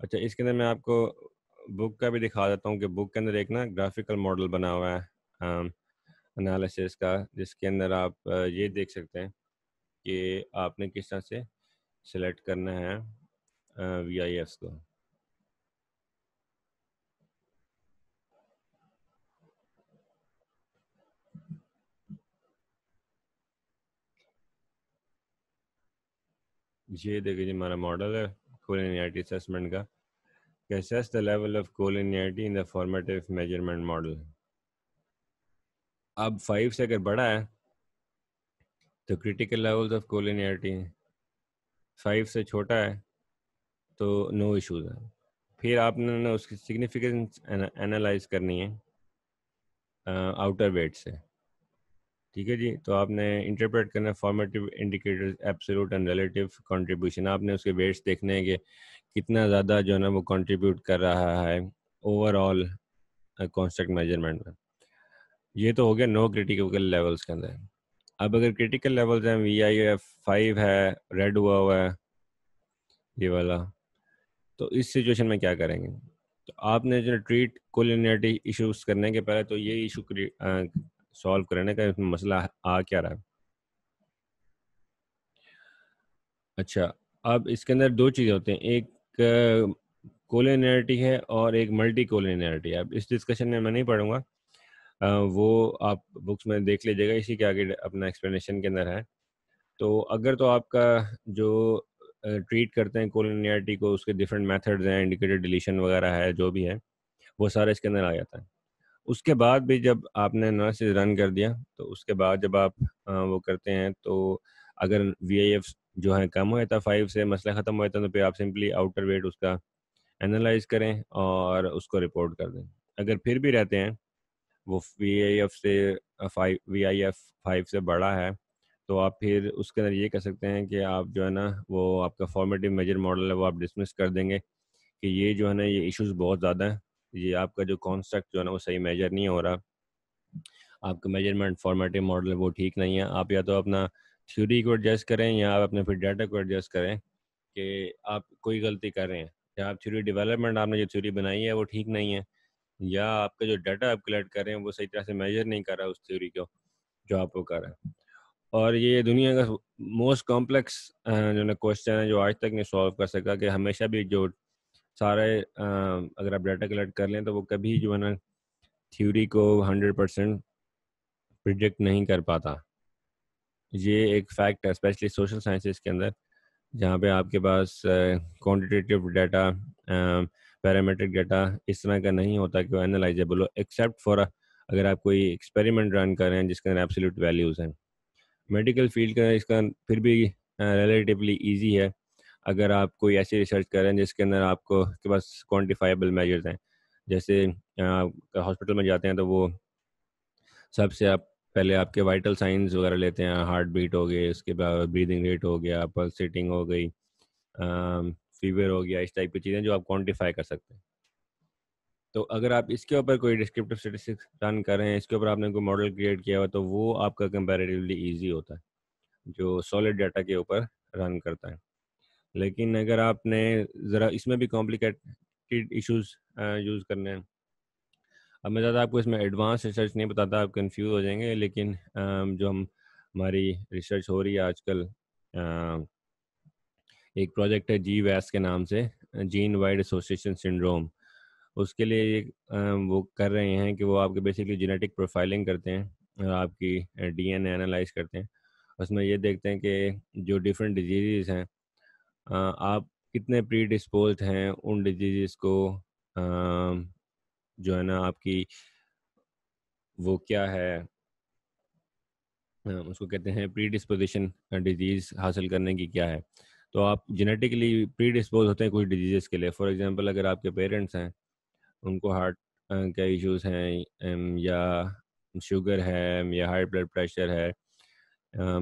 अच्छा इसके अंदर मैं आपको बुक का भी दिखा देता हूँ कि बुक के अंदर एक ना ग्राफिकल मॉडल बना हुआ है एनालिसिस का जिसके अंदर आप ये देख सकते हैं कि आपने किस तरह से सेलेक्ट करना है वी आई को ये देखिए जी हमारा मॉडल है कोलिनियरिटी असेसमेंट का assess level of collinearity in the formative measurement model है अब फाइव से अगर बड़ा है तो critical levels of collinearity five से छोटा है तो नो इश्यूज है फिर आपने ना उसकी सिग्निफिकेंस एनालाइज करनी है आउटर वेट से ठीक है जी तो आपने इंटरप्रेट करना है formative indicators absolute and relative contribution आपने उसके वेट्स देखने हैं कि कितना ज़्यादा जो है ना वो कंट्रीब्यूट कर रहा है ओवरऑल कॉन्स्ट्रक्ट मेजरमेंट में ये तो हो गया नो क्रिटिकल लेवल्स के अंदर अब अगर क्रिटिकल लेवल्स हैं वी आई एफ फाइव है रेड हुआ हुआ है ये वाला तो इस सिचुएशन में क्या करेंगे तो आपने जो ट्रीट कोलिनिटी इशूज करने के पहले तो ये इशू सॉल्व करने का इसमें मसला आ क्या रहा है अच्छा अब इसके अंदर दो चीज़ें होती हैं एक कोलिनिटी है और एक मल्टी कोलिनिटी अब इस डिस्कशन में मैं नहीं पढ़ूंगा वो आप बुक्स में देख लीजिएगा इसी के आगे अपना एक्सप्लेनेशन के अंदर है तो अगर तो आपका जो ट्रीट करते हैं कोलिनियरिटी को उसके डिफरेंट मेथड्स हैं इंडिकेटेड डिलीशन वगैरह है जो भी है वो सारा इसके अंदर आ जाता है उसके बाद भी जब आपने एनालिसिस रन कर दिया तो उसके बाद जब आप वो करते हैं तो अगर वी जो है कम हो जाता फाइव से मसला ख़त्म हो जाता तो फिर आप सिंपली आउटर वेट उसका एनालाइज करें और उसको रिपोर्ट कर दें अगर फिर भी रहते हैं वो वी आई एफ से five V I F five से बड़ा है तो आप फिर उसके अंदर ये कर सकते हैं कि आप जो है ना वो आपका फॉर्मेटिव मेजर मॉडल है वो आप डिसमिस कर देंगे कि ये जो है ना ये इश्यूज बहुत ज़्यादा हैं ये आपका जो कॉन्सेप्ट जो है ना वो सही मेजर नहीं हो रहा आपका मेजरमेंट फॉर्मेटिव मॉडल वो ठीक नहीं है आप या तो अपना थ्योरी को एडजस्ट करें या आप अपने फिर डाटा को एडजस्ट करें कि आप कोई गलती कर रहे हैं या आप थ्योरी डेवलपमेंट आपने जो थ्योरी बनाई है वो ठीक नहीं है या आपका जो डाटा आप कलेक्ट कर रहे हैं वो सही तरह से मेजर नहीं कर रहा उस थ्योरी को जो आप वो कर रहे हैं और ये दुनिया का मोस्ट कॉम्प्लेक्स जो ना क्वेश्चन है जो आज तक नहीं सॉल्व कर सका कि हमेशा भी जो सारे अगर आप डाटा कलेक्ट कर लें तो वो कभी जो है ना थ्योरी को हंड्रेड परसेंट प्रिडिक्ट नहीं कर पाता ये एक फैक्ट है स्पेशली सोशल साइंसेस के अंदर जहाँ पे आपके पास क्वान्टिटेटिव डाटा पैरामेट्रिक डाटा इस तरह का नहीं होता कि वो एनालाइजेबल हो एक्सेप्ट फॉर अगर आप कोई एक्सपेरिमेंट रन कर रहे हैं जिसके अंदर एब्सोल्यूट वैल्यूज़ हैं मेडिकल फील्ड का इसका फिर भी रिलेटिवली ईजी है अगर आप कोई ऐसी रिसर्च कर रहे हैं जिसके अंदर आपको के पास क्वान्टिफाइबल मेजर्स हैं जैसे हॉस्पिटल में जाते हैं तो वो सबसे आप पहले आपके वाइटल साइंस वगैरह लेते हैं हार्ट बीट हो गए उसके बाद ब्रीदिंग रेट हो गया पल्स हो गई फीवर हो गया इस टाइप की चीज़ें जो आप क्वान्टिफाई कर सकते हैं तो अगर आप इसके ऊपर कोई डिस्क्रिप्टिव स्टेटिस्टिक्स रन करें इसके ऊपर आपने कोई मॉडल क्रिएट किया हुआ तो वो आपका कंपेरेटिवली ईजी होता है जो सॉलिड डाटा के ऊपर रन करता है लेकिन अगर आपने ज़रा इसमें भी कॉम्प्लिकेटेड इश्यूज यूज़ करने हैं अब मैं ज़्यादा आपको इसमें एडवांस रिसर्च नहीं बताता आप कंफ्यूज हो जाएंगे लेकिन जो हम हमारी रिसर्च हो रही है आजकल एक प्रोजेक्ट है जी वैस के नाम से जीन वाइड एसोसिएशन सिंड्रोम उसके लिए वो कर रहे हैं कि वो आपके बेसिकली जेनेटिक प्रोफाइलिंग करते हैं और आपकी डीएनए एनालाइज करते हैं उसमें ये देखते हैं कि जो डिफरेंट डिजीज़ हैं आप कितने प्री डिस्पोज हैं उन डिजीज़ को जो है ना आपकी वो क्या है उसको कहते हैं प्री डिस्पोजिशन डिजीज़ हासिल करने की क्या है तो आप जेनेटिकली प्री डिस्पोज होते हैं कुछ डिजीज़ के लिए फॉर एग्जांपल अगर आपके पेरेंट्स हैं उनको हार्ट के इश्यूज हैं या शुगर है या हाई ब्लड प्रेशर है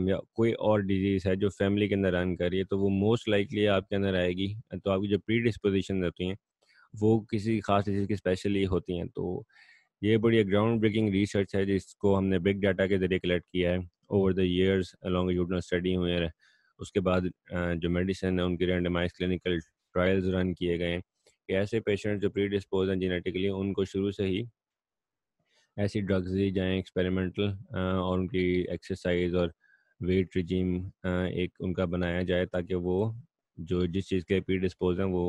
या कोई और डिजीज़ है जो फैमिली के अंदर रन कर रही है तो वो मोस्ट लाइकली आपके अंदर आएगी तो आपकी जो प्री डिस्पोजिशन होती हैं वो किसी खास डिजीज़ की स्पेशली होती हैं तो ये बड़ी ग्राउंड ब्रेकिंग रिसर्च है जिसको हमने बिग डाटा के जरिए कलेक्ट किया है over the years along study हुए हैं उसके बाद जो मेडिसिन है उनकी रेंडमाइज क्लिनिकल ट्रायल्स रन किए गए हैं कि ऐसे पेशेंट जो प्री डिस्पोज हैं जेनेटिकली उनको शुरू से ही ऐसी ड्रग्स दी जाएँ एक्सपेरिमेंटल और उनकी एक्सरसाइज और वेट रिजीम एक उनका बनाया जाए ताकि वो जो जिस चीज़ के प्री डिस्पोज हैं वो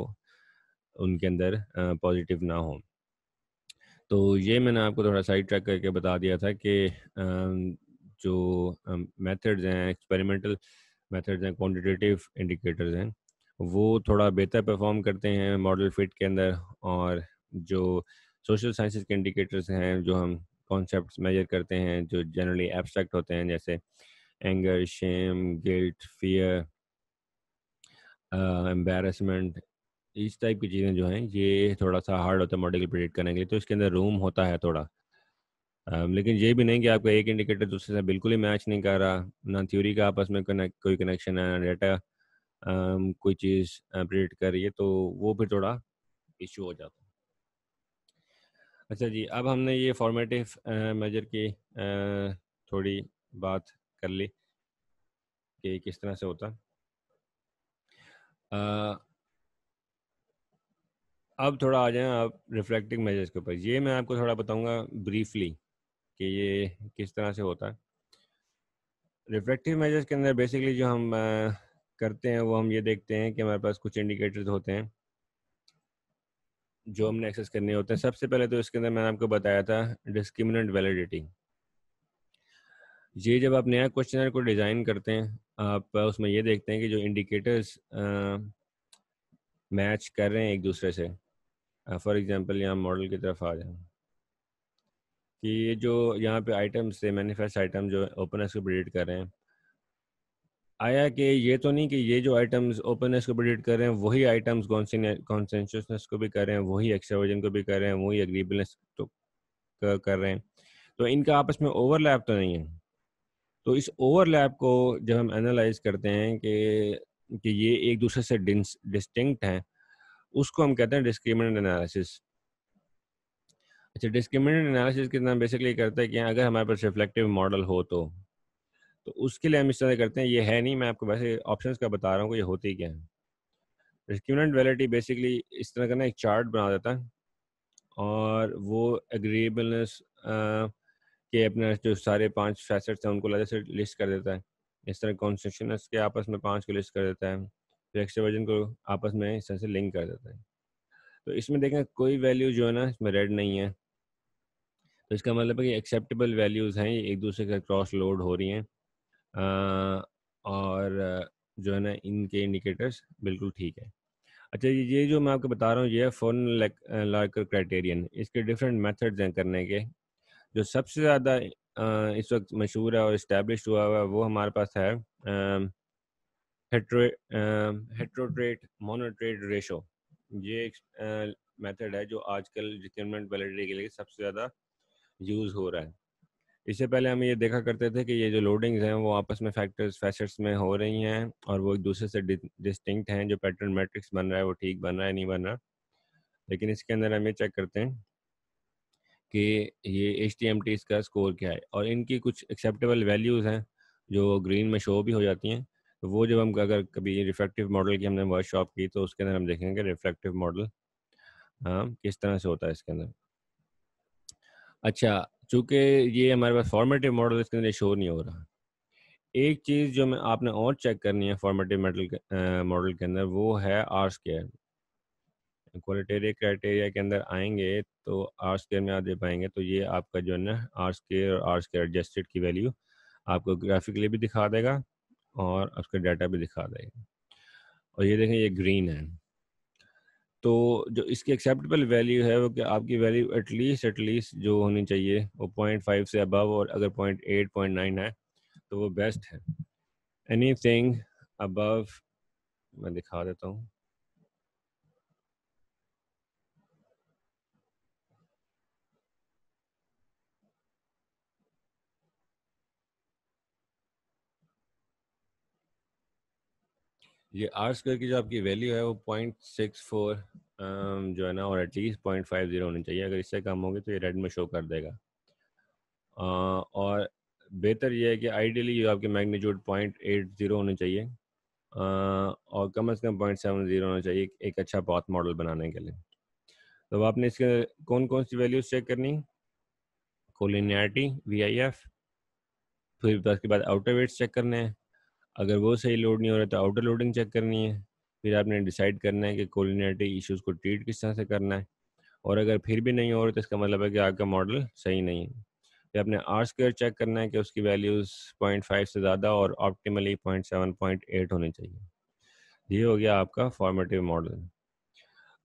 उनके अंदर पॉजिटिव ना हो तो ये मैंने आपको थोड़ा साइड ट्रैक करके बता दिया था कि जो मेथड्स हैं एक्सपेरिमेंटल मेथड्स हैं क्वांटिटेटिव इंडिकेटर्स हैं वो थोड़ा बेहतर परफॉर्म करते हैं मॉडल फिट के अंदर और जो सोशल साइंसेज के इंडिकेटर्स हैं जो हम कॉन्सेप्ट मेजर करते हैं जो जनरली एब्स्ट्रैक्ट होते हैं जैसे anger shame guilt fear embarrassment इस टाइप की चीज़ें जो हैं ये थोड़ा सा हार्ड होता है मॉडल प्रेडिक्ट करने के लिए तो इसके अंदर रूम होता है थोड़ा लेकिन ये भी नहीं कि आपका एक इंडिकेटर दूसरे से बिल्कुल ही मैच नहीं कर रहा ना थ्योरी का आपस में कनेक्ट कोई कनेक्शन है ना डाटा कोई चीज़ प्रेडिक्ट कर रही है तो वो भी थोड़ा इशू हो जाता है अच्छा जी अब हमने ये फॉर्मेटिव मेजर की आ, थोड़ी बात कर ली कि किस तरह से होता आ, अब थोड़ा आ जाए आप रिफ्लेक्टिव मेजर्स के ऊपर ये मैं आपको थोड़ा बताऊंगा ब्रीफली कि ये किस तरह से होता है रिफ्रैक्टिव मेजर्स के अंदर बेसिकली जो हम करते हैं वो हम ये देखते हैं कि हमारे पास कुछ इंडिकेटर्स होते हैं जो हमने एक्सेस करने होते हैं सबसे पहले तो इसके अंदर मैंने आपको बताया था डिस्क्रिमिनेंट वैलिडिटी ये जब आप नया क्वेश्चनर को डिज़ाइन करते हैं आप उसमें ये देखते हैं कि जो इंडिकेटर्स मैच कर रहे हैं एक दूसरे से फॉर एग्जांपल यहाँ मॉडल की तरफ आ जाए कि ये जो यहाँ पे आइटम्स थे मैनिफेस्ट आइटम जो ओपन को प्रेडिक्ट कर रहे हैं आया कि ये तो नहीं कि ये जो आइटम्स ओपन को प्रेडिक्ट कर रहे हैं वही आइटम्स कॉन्सेंशियसनेस को भी कर रहे हैं वही एक्सरवर्जन को भी कर रहे हैं वही एग्रीबलनेस तो कर रहे हैं तो इनका आपस में ओवरलैप तो नहीं है तो इस ओवरलैप को जब हम एनालाइज करते हैं कि कि ये एक दूसरे से डिस्टिंक्ट हैं उसको हम कहते हैं डिस्क्रिमिनेंट एनालिसिस अच्छा डिस्क्रिमिनेंट एनालिसिस कितना बेसिकली करता है कि अगर हमारे पास रिफ्लेक्टिव मॉडल हो तो तो उसके लिए हम इस तरह करते हैं ये है नहीं मैं आपको वैसे ऑप्शंस का बता रहा हूँ कि ये होती क्या है डिस्क्रिमिनेंट वैलिटी बेसिकली इस तरह का ना एक चार्ट बना देता है और वो एग्रीबलनेस के अपने जो सारे पाँच फैसेट्स हैं उनको लगे से लिस्ट कर देता है इस तरह कॉन्स्टिट्यूशन के आपस में पाँच को लिस्ट कर देता है फिर को आपस में इस तरह से लिंक कर देता है तो इसमें देखें कोई वैल्यू जो है ना इसमें रेड नहीं है तो इसका मतलब है कि एक्सेप्टेबल वैल्यूज़ हैं एक दूसरे के क्रॉस लोड हो रही हैं और जो है ना इनके इंडिकेटर्स बिल्कुल ठीक है अच्छा ये जो मैं आपको बता रहा हूँ ये फोन लार्कर क्राइटेरियन इसके डिफरेंट मेथड्स हैं करने के जो सबसे ज़्यादा इस वक्त मशहूर है और इस्टेब्लिश हुआ हुआ है वो हमारे पास है हेट्रोट्रेट मोनोट्रेट रेशो ये एक मेथड है जो आजकल रिक्रूटमेंट वैलिडिटी के लिए सबसे ज़्यादा यूज़ हो रहा है इससे पहले हम ये देखा करते थे कि ये जो लोडिंग्स हैं वो आपस में फैक्टर्स फैसेट्स में हो रही हैं और वो एक दूसरे से डिस्टिंक्ट हैं जो पैटर्न मैट्रिक्स बन रहा है वो ठीक बन रहा है नहीं बन रहा लेकिन इसके अंदर हम ये चेक करते हैं कि ये एच टी इसका स्कोर क्या है और इनकी कुछ एक्सेप्टेबल वैल्यूज़ हैं जो ग्रीन में शो भी हो जाती हैं तो वो जब हम अगर कभी रिफ्लेक्टिव मॉडल की हमने वर्कशॉप की तो उसके अंदर हम देखेंगे रिफ्लेक्टिव मॉडल हाँ, किस तरह से होता है इसके अंदर अच्छा चूंकि ये हमारे पास फॉर्मेटिव मॉडल इसके अंदर शो नहीं हो रहा एक चीज़ जो मैं आपने और चेक करनी है फॉर्मेटिव मॉडल मॉडल के अंदर वो है आर स्केयर क्वालिटेरिया क्राइटेरिया के अंदर आएंगे तो आर स्केयर में आप दे पाएंगे तो ये आपका जो है ना आर स्केयर और आर स्केयर एडजस्टेड की वैल्यू आपको ग्राफिकली भी दिखा देगा और उसका डाटा भी दिखा देगा और ये देखें ये ग्रीन है तो जो इसकी एक्सेप्टेबल वैल्यू है वो कि आपकी वैल्यू एटलीस्ट एटलीस्ट जो होनी चाहिए वो पॉइंट फाइव से अबव और अगर पॉइंट एट पॉइंट नाइन है तो वो बेस्ट है एनी थिंग अबव मैं दिखा देता हूँ ये आर स्क्वायर की जो आपकी वैल्यू है वो पॉइंट सिक्स फोर जो है ना और एटलीस्ट पॉइंट फाइव जीरो होनी चाहिए अगर इससे कम होगी तो ये रेड में शो कर देगा uh, और बेहतर ये है कि आइडियली ये आपके मैग्नीट्यूड पॉइंट एट ज़ीरो होने चाहिए uh, और कम से कम पॉइंट सेवन ज़ीरो होना चाहिए एक अच्छा पॉथ मॉडल बनाने के लिए तो आपने इसके कौन कौन सी वैल्यूज चेक करनी कोलिनियरिटी वी आई एफ फिर उसके बाद आउटर वेट्स चेक करने हैं अगर वो सही लोड नहीं हो रहा तो आउटर लोडिंग चेक करनी है फिर आपने डिसाइड करना है कि कोलिनेटिव इश्यूज़ को ट्रीट किस तरह से करना है और अगर फिर भी नहीं हो रहा तो इसका मतलब है कि आपका मॉडल सही नहीं है फिर आपने आर स्क्वेयर चेक करना है कि उसकी वैल्यूज़ पॉइंट फाइव से ज़्यादा और optimally point seven point eight होनी चाहिए ये हो गया आपका फॉर्मेटिव मॉडल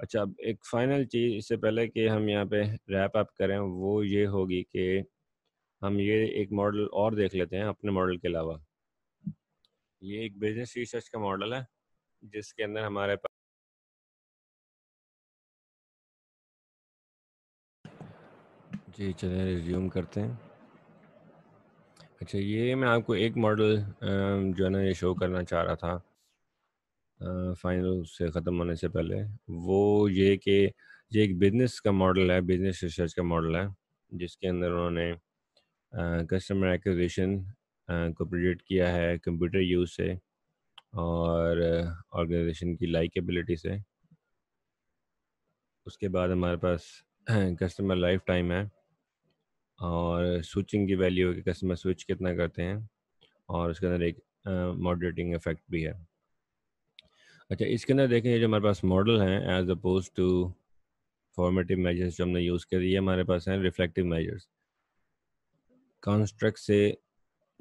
अच्छा अब एक फाइनल चीज़ इससे पहले कि हम यहाँ पे रैप अप करें वो ये होगी कि हम ये एक मॉडल और देख लेते हैं अपने मॉडल के अलावा ये एक बिजनेस रिसर्च का मॉडल है जिसके अंदर हमारे पास जी चलिए रिज्यूम करते हैं अच्छा ये मैं आपको एक मॉडल जो है ना ये शो करना चाह रहा था फाइनल से ख़त्म होने से पहले वो ये कि ये एक बिजनेस का मॉडल है बिजनेस रिसर्च का मॉडल है जिसके अंदर उन्होंने कस्टमर एक्विजिशन को किया है कंप्यूटर यूज से और ऑर्गेनाइजेशन की लाइकेबिलिटी से उसके बाद हमारे पास कस्टमर लाइफ टाइम है और स्विचिंग की वैल्यू है कि कस्टमर स्विच कितना करते हैं और उसके अंदर एक मॉडरेटिंग uh, इफेक्ट भी है अच्छा इसके अंदर देखें जो हमारे पास मॉडल हैं as opposed to formative measures जो हमने यूज़ करी हमारे पास हैं रिफ्लेक्टिव मेजर्स कॉन्स्ट्रक्ट से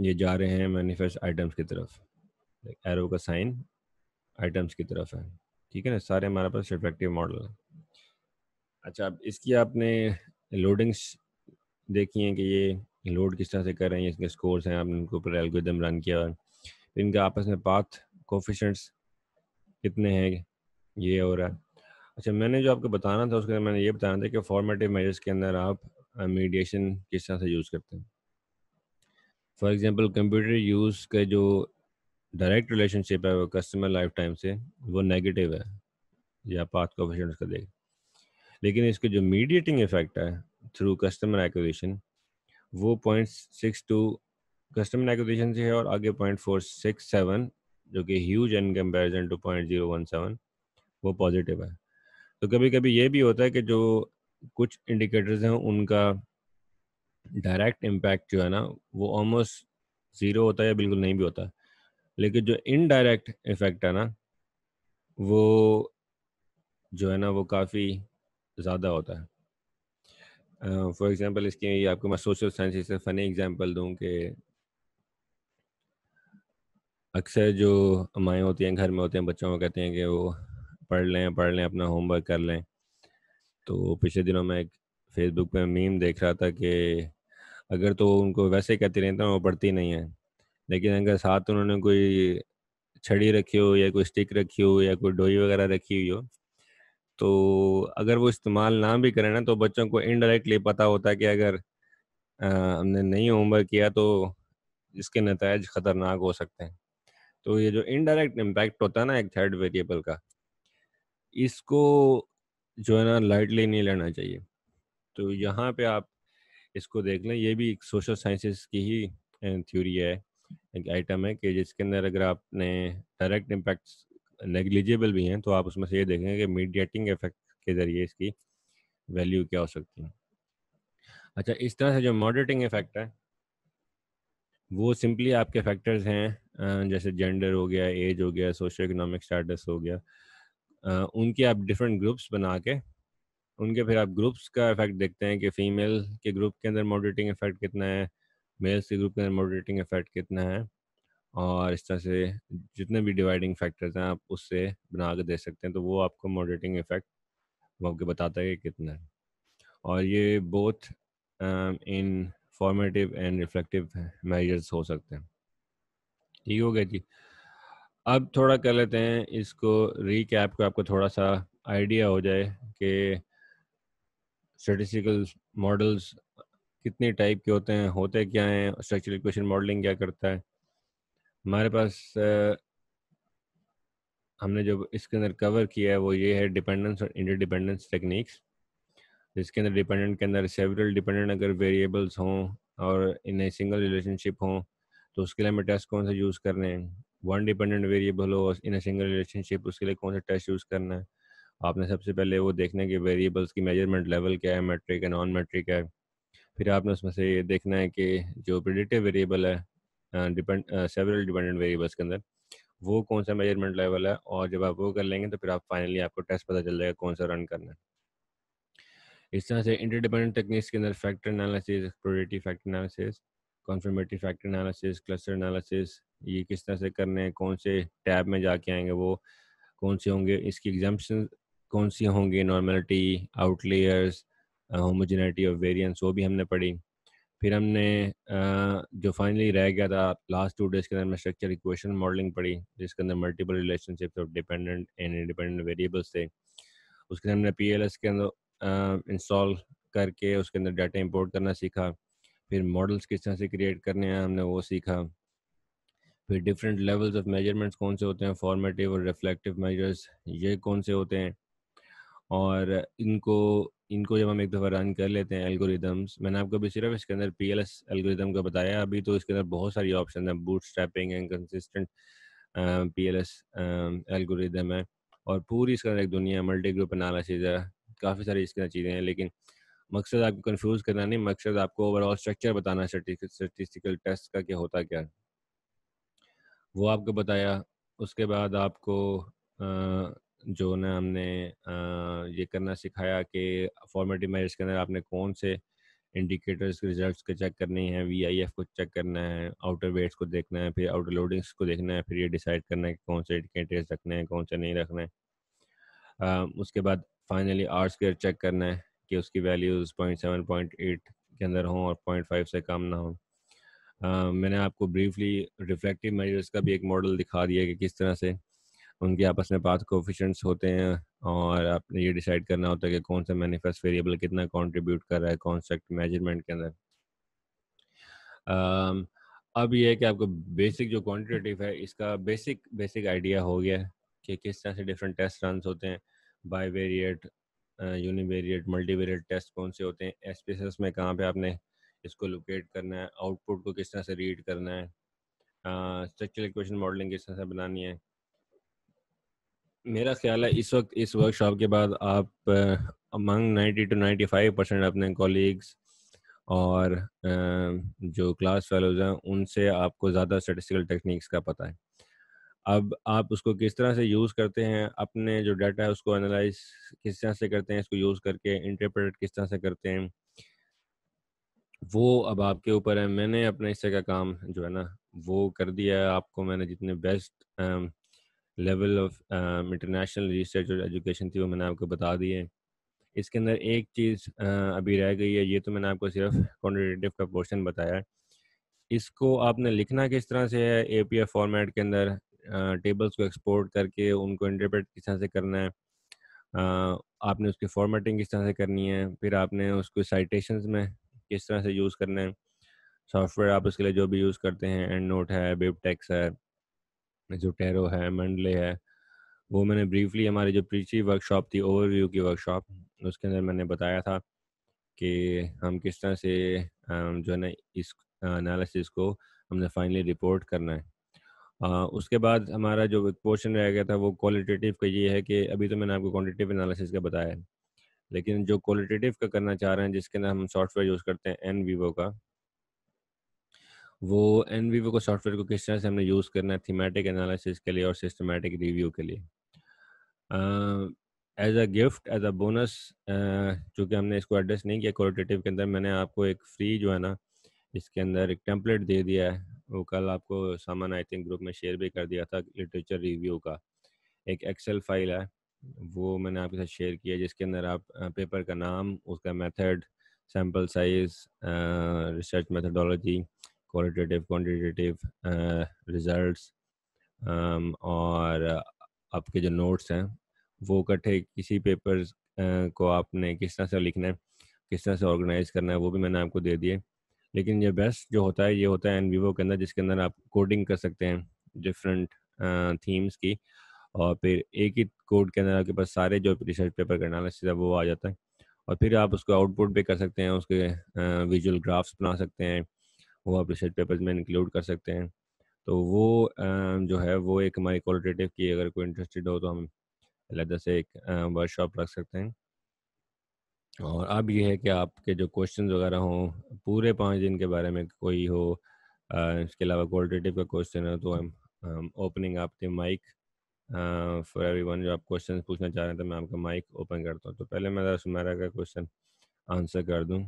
ये जा रहे हैं मैनिफेस्ट आइटम्स की तरफ एरो का साइन आइटम्स की तरफ है ठीक है ना सारे हमारे पास रिफ्लेक्टिव मॉडल है अच्छा अब इसकी आपने लोडिंग्स देखी हैं कि ये लोड किस तरह से कर रहे हैं इसके स्कोर्स हैं आपने उनके ऊपर एल्गोदम रन किया और तो इनका आपस में पाथ कोफिशेंट्स कितने हैं ये हो रहा है अच्छा मैंने जो आपको बताना था उसके अंदर मैंने ये बताना था कि फॉर्मेटिव मेजर्स के अंदर आप मीडिएशन किस तरह से यूज़ करते हैं फॉर एग्ज़ाम्पल कंप्यूटर यूज़ के जो डायरेक्ट रिलेशनशिप है वो कस्टमर लाइफ टाइम से वो नेगेटिव है या पाथ को उसका देख लेकिन इसके जो मीडिएटिंग इफेक्ट है थ्रू कस्टमर एक्विजिशन वो point six two customer acquisition से है और आगे पॉइंट फोर सिक्स सेवन जो कि huge in comparison to point zero one seven वो पॉजिटिव है तो कभी कभी ये भी होता है कि जो कुछ इंडिकेटर्स हैं उनका डायरेक्ट इम्पैक्ट जो है ना वो ऑलमोस्ट ज़ीरो होता है या बिल्कुल नहीं भी होता लेकिन जो इनडायरेक्ट इफेक्ट है ना वो जो है ना वो काफ़ी ज़्यादा होता है फॉर uh, एग्ज़ाम्पल इसके आपको मैं सोशल साइंस से फ़नी एग्जांपल दूं कि अक्सर जो माएँ होती हैं घर में होते हैं बच्चों को कहते हैं कि वो पढ़ लें पढ़ लें अपना होमवर्क कर लें तो पिछले दिनों मैं एक फेसबुक पे मीम देख रहा था कि अगर तो उनको वैसे कहते रहे तो वो पढ़ती नहीं है लेकिन अगर साथ उन्होंने कोई छड़ी रखी हो या कोई स्टिक रखी हो या कोई डोई वगैरह रखी हुई हो तो अगर वो इस्तेमाल ना भी करें ना तो बच्चों को इनडायरेक्टली पता होता है कि अगर आ, हमने नहीं होमवर्क किया तो इसके नतज ख़तरनाक हो सकते हैं तो ये जो इनडायरेक्ट इम्पैक्ट होता है ना एक थर्ड वेरिएबल का इसको जो है ना लाइटली नहीं लेना चाहिए तो यहाँ पे आप इसको देख लें ये भी एक सोशल साइंसेस की ही थ्योरी है एक आइटम है कि जिसके अंदर अगर आपने डायरेक्ट इम्पैक्ट नेग्लिजिबल भी हैं तो आप उसमें से ये देखेंगे कि मीडिएटिंग इफेक्ट के ज़रिए इसकी वैल्यू क्या हो सकती है अच्छा इस तरह से जो मॉडरेटिंग इफेक्ट है वो सिंपली आपके फैक्टर्स हैं जैसे जेंडर हो गया एज हो गया सोशो इकोनॉमिक स्टेटस हो गया उनके आप डिफरेंट ग्रुप्स बना के उनके फिर आप ग्रुप्स का इफेक्ट देखते हैं कि फीमेल के ग्रुप के अंदर मॉडरेटिंग इफेक्ट कितना है मेल्स के ग्रुप के अंदर मॉडरेटिंग इफेक्ट कितना है और इस तरह से जितने भी डिवाइडिंग फैक्टर्स हैं आप उससे बना के दे सकते हैं तो वो आपको मॉडरेटिंग इफेक्ट वो आपको बताता है कि कितना है और ये both in formative and reflective measures हो सकते हैं ठीक हो गया जी अब थोड़ा कर लेते हैं इसको रिकैप को आपको थोड़ा सा आइडिया हो जाए कि स्टेटिस्टिकल मॉडल्स कितने टाइप के होते हैं होते क्या हैं स्ट्रक्चरल इक्वेशन मॉडलिंग क्या करता है हमारे पास हमने जो इसके अंदर कवर किया है वो ये है डिपेंडेंस और इंटरडिपेंडेंस टेक्निक्स जिसके अंदर डिपेंडेंट के अंदर सेवरल डिपेंडेंट अगर वेरिएबल्स हों और इन ए सिंगल रिलेशनशिप हों तो उसके लिए हमें टेस्ट कौन सा यूज़ करने हैं वन डिपेंडेंट वेरिएबल हो इन ए सिंगल रिलेशनशिप उसके लिए कौन सा टेस्ट यूज़ करना है आपने सबसे पहले वो देखना है कि वेरिएबल्स की मेजरमेंट लेवल क्या है मेट्रिक है नॉन मेट्रिक है फिर आपने उसमें से ये देखना है कि जो प्रिडिक्टिव वेरिएबल है डिपेंड सेवरल डिपेंडेंट वेरिएबल्स के अंदर वो कौन सा मेजरमेंट लेवल है और जब आप वो कर लेंगे तो फिर आप फाइनली आपको टेस्ट पता चल जाएगा कौन सा रन करना है इस तरह से इंटरडिपेंडेंट टेक्निक्स के अंदर factor analysis explorative factor analysis confirmative factor analysis cluster analysis ये किस तरह से करने हैं कौन से टैब में जाके आएंगे वो कौन से होंगे इसकी एग्जाम्पन कौन सी होंगी नॉर्मेलिटी आउटलेयर्स होमोजेनिटी और वेरियंस वो भी हमने पढ़ी फिर हमने जो फाइनली रह गया था लास्ट टू डेज के अंदर में स्ट्रक्चर इक्वेशन मॉडलिंग पढ़ी जिसके अंदर multiple relationships of dependent and independent variables थे उसके अंदर हमने पी के अंदर इंस्टॉल करके उसके अंदर डाटा इंपोर्ट करना सीखा फिर मॉडल्स किस तरह से क्रिएट करने हैं हमने वो सीखा फिर डिफरेंट लेवल्स ऑफ मेजरमेंट्स कौन से होते हैं फॉर्मेटिव और रिफ्लेक्टिव मेजर्स ये कौन से होते हैं और इनको इनको जब हम एक दफ़ा रन कर लेते हैं एल्गोरिदम्स मैंने आपको अभी सिर्फ इसके अंदर पी एल एस एल्गोरिदम का बताया अभी तो इसके अंदर बहुत सारी ऑप्शन है bootstrapping and consistent P L S algorithm है और पूरी इसके अंदर एक दुनिया मल्टी ग्रुप एनालिसिस है काफ़ी सारी इसके अंदर चीज़ें हैं लेकिन मकसद आपको कंफ्यूज करना नहीं मकसद आपको ओवरऑल स्ट्रक्चर बताना स्टेटिस्टिकल टेस्ट का क्या होता क्या वो आपको बताया उसके बाद आपको जो ना हमने ये करना सिखाया कि फॉर्मेटिव मेजर्स के अंदर आपने कौन से इंडिकेटर्स के रिजल्ट्स को चेक करनी है वीआईएफ को चेक करना है आउटर वेट्स को देखना है फिर आउटर लोडिंग्स को देखना है फिर ये डिसाइड करना है कि कौन से इंडिकेटर्स रखने हैं कौन से नहीं रखना है आ, उसके बाद फाइनली आर स्केयर चेक करना है कि उसकी values point seven point eight के अंदर हों और पॉइंट फाइव से कम ना हो आ, मैंने आपको ब्रीफली रिफ्लेक्टिव मेजर्स का भी एक मॉडल दिखा दिया कि किस तरह से उनकी आपस में पाथ कोफिशेंट्स होते हैं और आपने ये डिसाइड करना होता है कि कौन सा मैनिफेस्ट वेरिएबल कितना कंट्रीब्यूट कर रहा है कॉन्सेप्ट मेजरमेंट के अंदर um, अब ये है कि आपको बेसिक जो क्वान्टिटेटिव है इसका बेसिक बेसिक आइडिया हो गया कि किस तरह से डिफरेंट टेस्ट रन होते हैं by variate univariate multivariate test कौन से होते हैं एस में कहाँ पे आपने इसको लोकेट करना है आउटपुट को किस तरह से रीड करना है स्ट्रक्चरल इक्वेशन मॉडलिंग किस तरह से बनानी है मेरा ख्याल है इस वक्त इस वर्कशॉप के बाद आप अमंग 90 टू 95 परसेंट अपने कॉलीग्स और जो क्लास फेलोज हैं उनसे आपको ज़्यादा स्टेटिस्टिकल टेक्निक्स का पता है अब आप उसको किस तरह से यूज़ करते हैं अपने जो डाटा है उसको एनालाइज किस तरह से करते हैं इसको यूज़ करके इंटरप्रेट किस तरह से करते हैं वो अब आपके ऊपर है मैंने अपने हिस्से का काम जो है ना वो कर दिया है आपको मैंने जितने best level of international research और एजुकेशन थी वो मैंने आपको बता दी है इसके अंदर एक चीज़ uh, अभी रह गई है ये तो मैंने आपको सिर्फ क्वान्टिटेटिव का पोर्शन बताया है इसको आपने लिखना किस तरह से है ए पी एफ फॉर्मेट के अंदर टेबल्स uh, को एक्सपोर्ट करके उनको इंटरप्रेट किस तरह से करना है uh, आपने उसकी फॉर्मेटिंग किस तरह से करनी है फिर आपने उसको साइटेशन में किस तरह से यूज़ करना है सॉफ्टवेयर आप उसके लिए जो भी यूज़ करते हैं एंड नोट है बेबटेक्स टेक्स है जो टैरो है मंडले है वो मैंने ब्रीफली हमारी जो प्रीची वर्कशॉप थी ओवरव्यू की वर्कशॉप हम्म। उसके अंदर मैंने बताया था कि हम किस तरह से जो है ना इस एनालिसिस को हमने फाइनली रिपोर्ट करना है आ, उसके बाद हमारा जो पोर्शन रह गया था वो क्वालिटेटिव का ये है कि अभी तो मैंने आपको क्वान्टिटिव एनालिसिस का बताया है लेकिन जो क्वालिटेटिव का करना चाह रहे हैं जिसके अंदर हम सॉफ्टवेयर यूज़ करते हैं एन वीवो का वो एन वो को सॉफ्टवेयर को किस तरह से हमने यूज़ करना है थीमेटिक एनालिसिस के लिए और सिस्टमेटिक रिव्यू के लिए as a gift as a bonus चूँकि हमने इसको एड्रेस नहीं किया क्वालिटेटिव के अंदर मैंने आपको एक फ्री जो है ना इसके अंदर एक टेम्पलेट दे दिया है वो कल आपको सामान आई थिंक ग्रुप में शेयर भी कर दिया था लिटरेचर रिव्यू का एक एक्सेल फाइल है वो मैंने आपके साथ शेयर किया जिसके अंदर आप पेपर का नाम उसका method sample size research methodology qualitative quantitative result uh, um, और uh, आपके जो नोट्स हैं वो इकट्ठे किसी पेपर uh, को आपने किस तरह से लिखना है किस तरह से ऑर्गेनाइज करना है वो भी मैंने आपको दे दिए लेकिन ये बेस्ट जो होता है ये होता है एन वीवो के अंदर जिसके अंदर आप कोडिंग कर सकते हैं डिफरेंट थीम्स की और फिर एक ही कोड के अंदर आपके पास सारे जो रिसर्च पेपर करना एनालिसिस है वो आ जाता है और फिर आप उसको आउटपुट भी कर सकते हैं उसके विजुअल ग्राफ्स बना सकते हैं वो आप रिसर्च पेपर्स में इंक्लूड कर सकते हैं तो वो जो है वो एक हमारी क्वालिटेटिव की अगर कोई इंटरेस्टेड हो तो हम अलहदा से एक वर्कशॉप रख सकते हैं और अब ये है कि आपके जो क्वेश्चंस वगैरह हों पूरे पाँच दिन के बारे में कोई हो इसके अलावा क्वालिटेटिव का क्वेश्चन हो तो हम ओपनिंग आपके माइक फॉर एवरीवन जो आप क्वेश्चन पूछना चाह रहे हैं तो मैं आपका माइक ओपन करता हूँ तो पहले मैं सुमारा का क्वेश्चन आंसर कर दूँ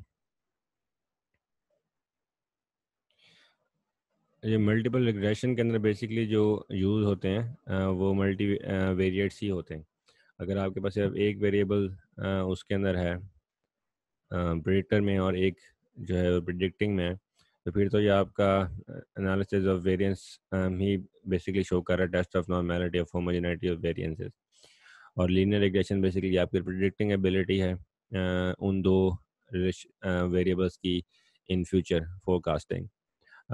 ये मल्टीपल रिग्रेशन के अंदर बेसिकली जो यूज़ होते हैं वो मल्टी वेरिएट्स ही होते हैं अगर आपके पास सिर्फ एक वेरिएबल उसके अंदर है प्रिडिक्टर में और एक जो है प्रिडिक्टिंग में तो फिर तो ये आपका एनालिसिस ऑफ वेरिएंस ही बेसिकली शो कर रहा है test of normality of homogeneity of variances और लीनियर रिग्रेशन बेसिकली आपकी प्रिडिक्टिंग एबिलिटी है उन दो वेरिएबल्स की इन फ्यूचर फोरकास्टिंग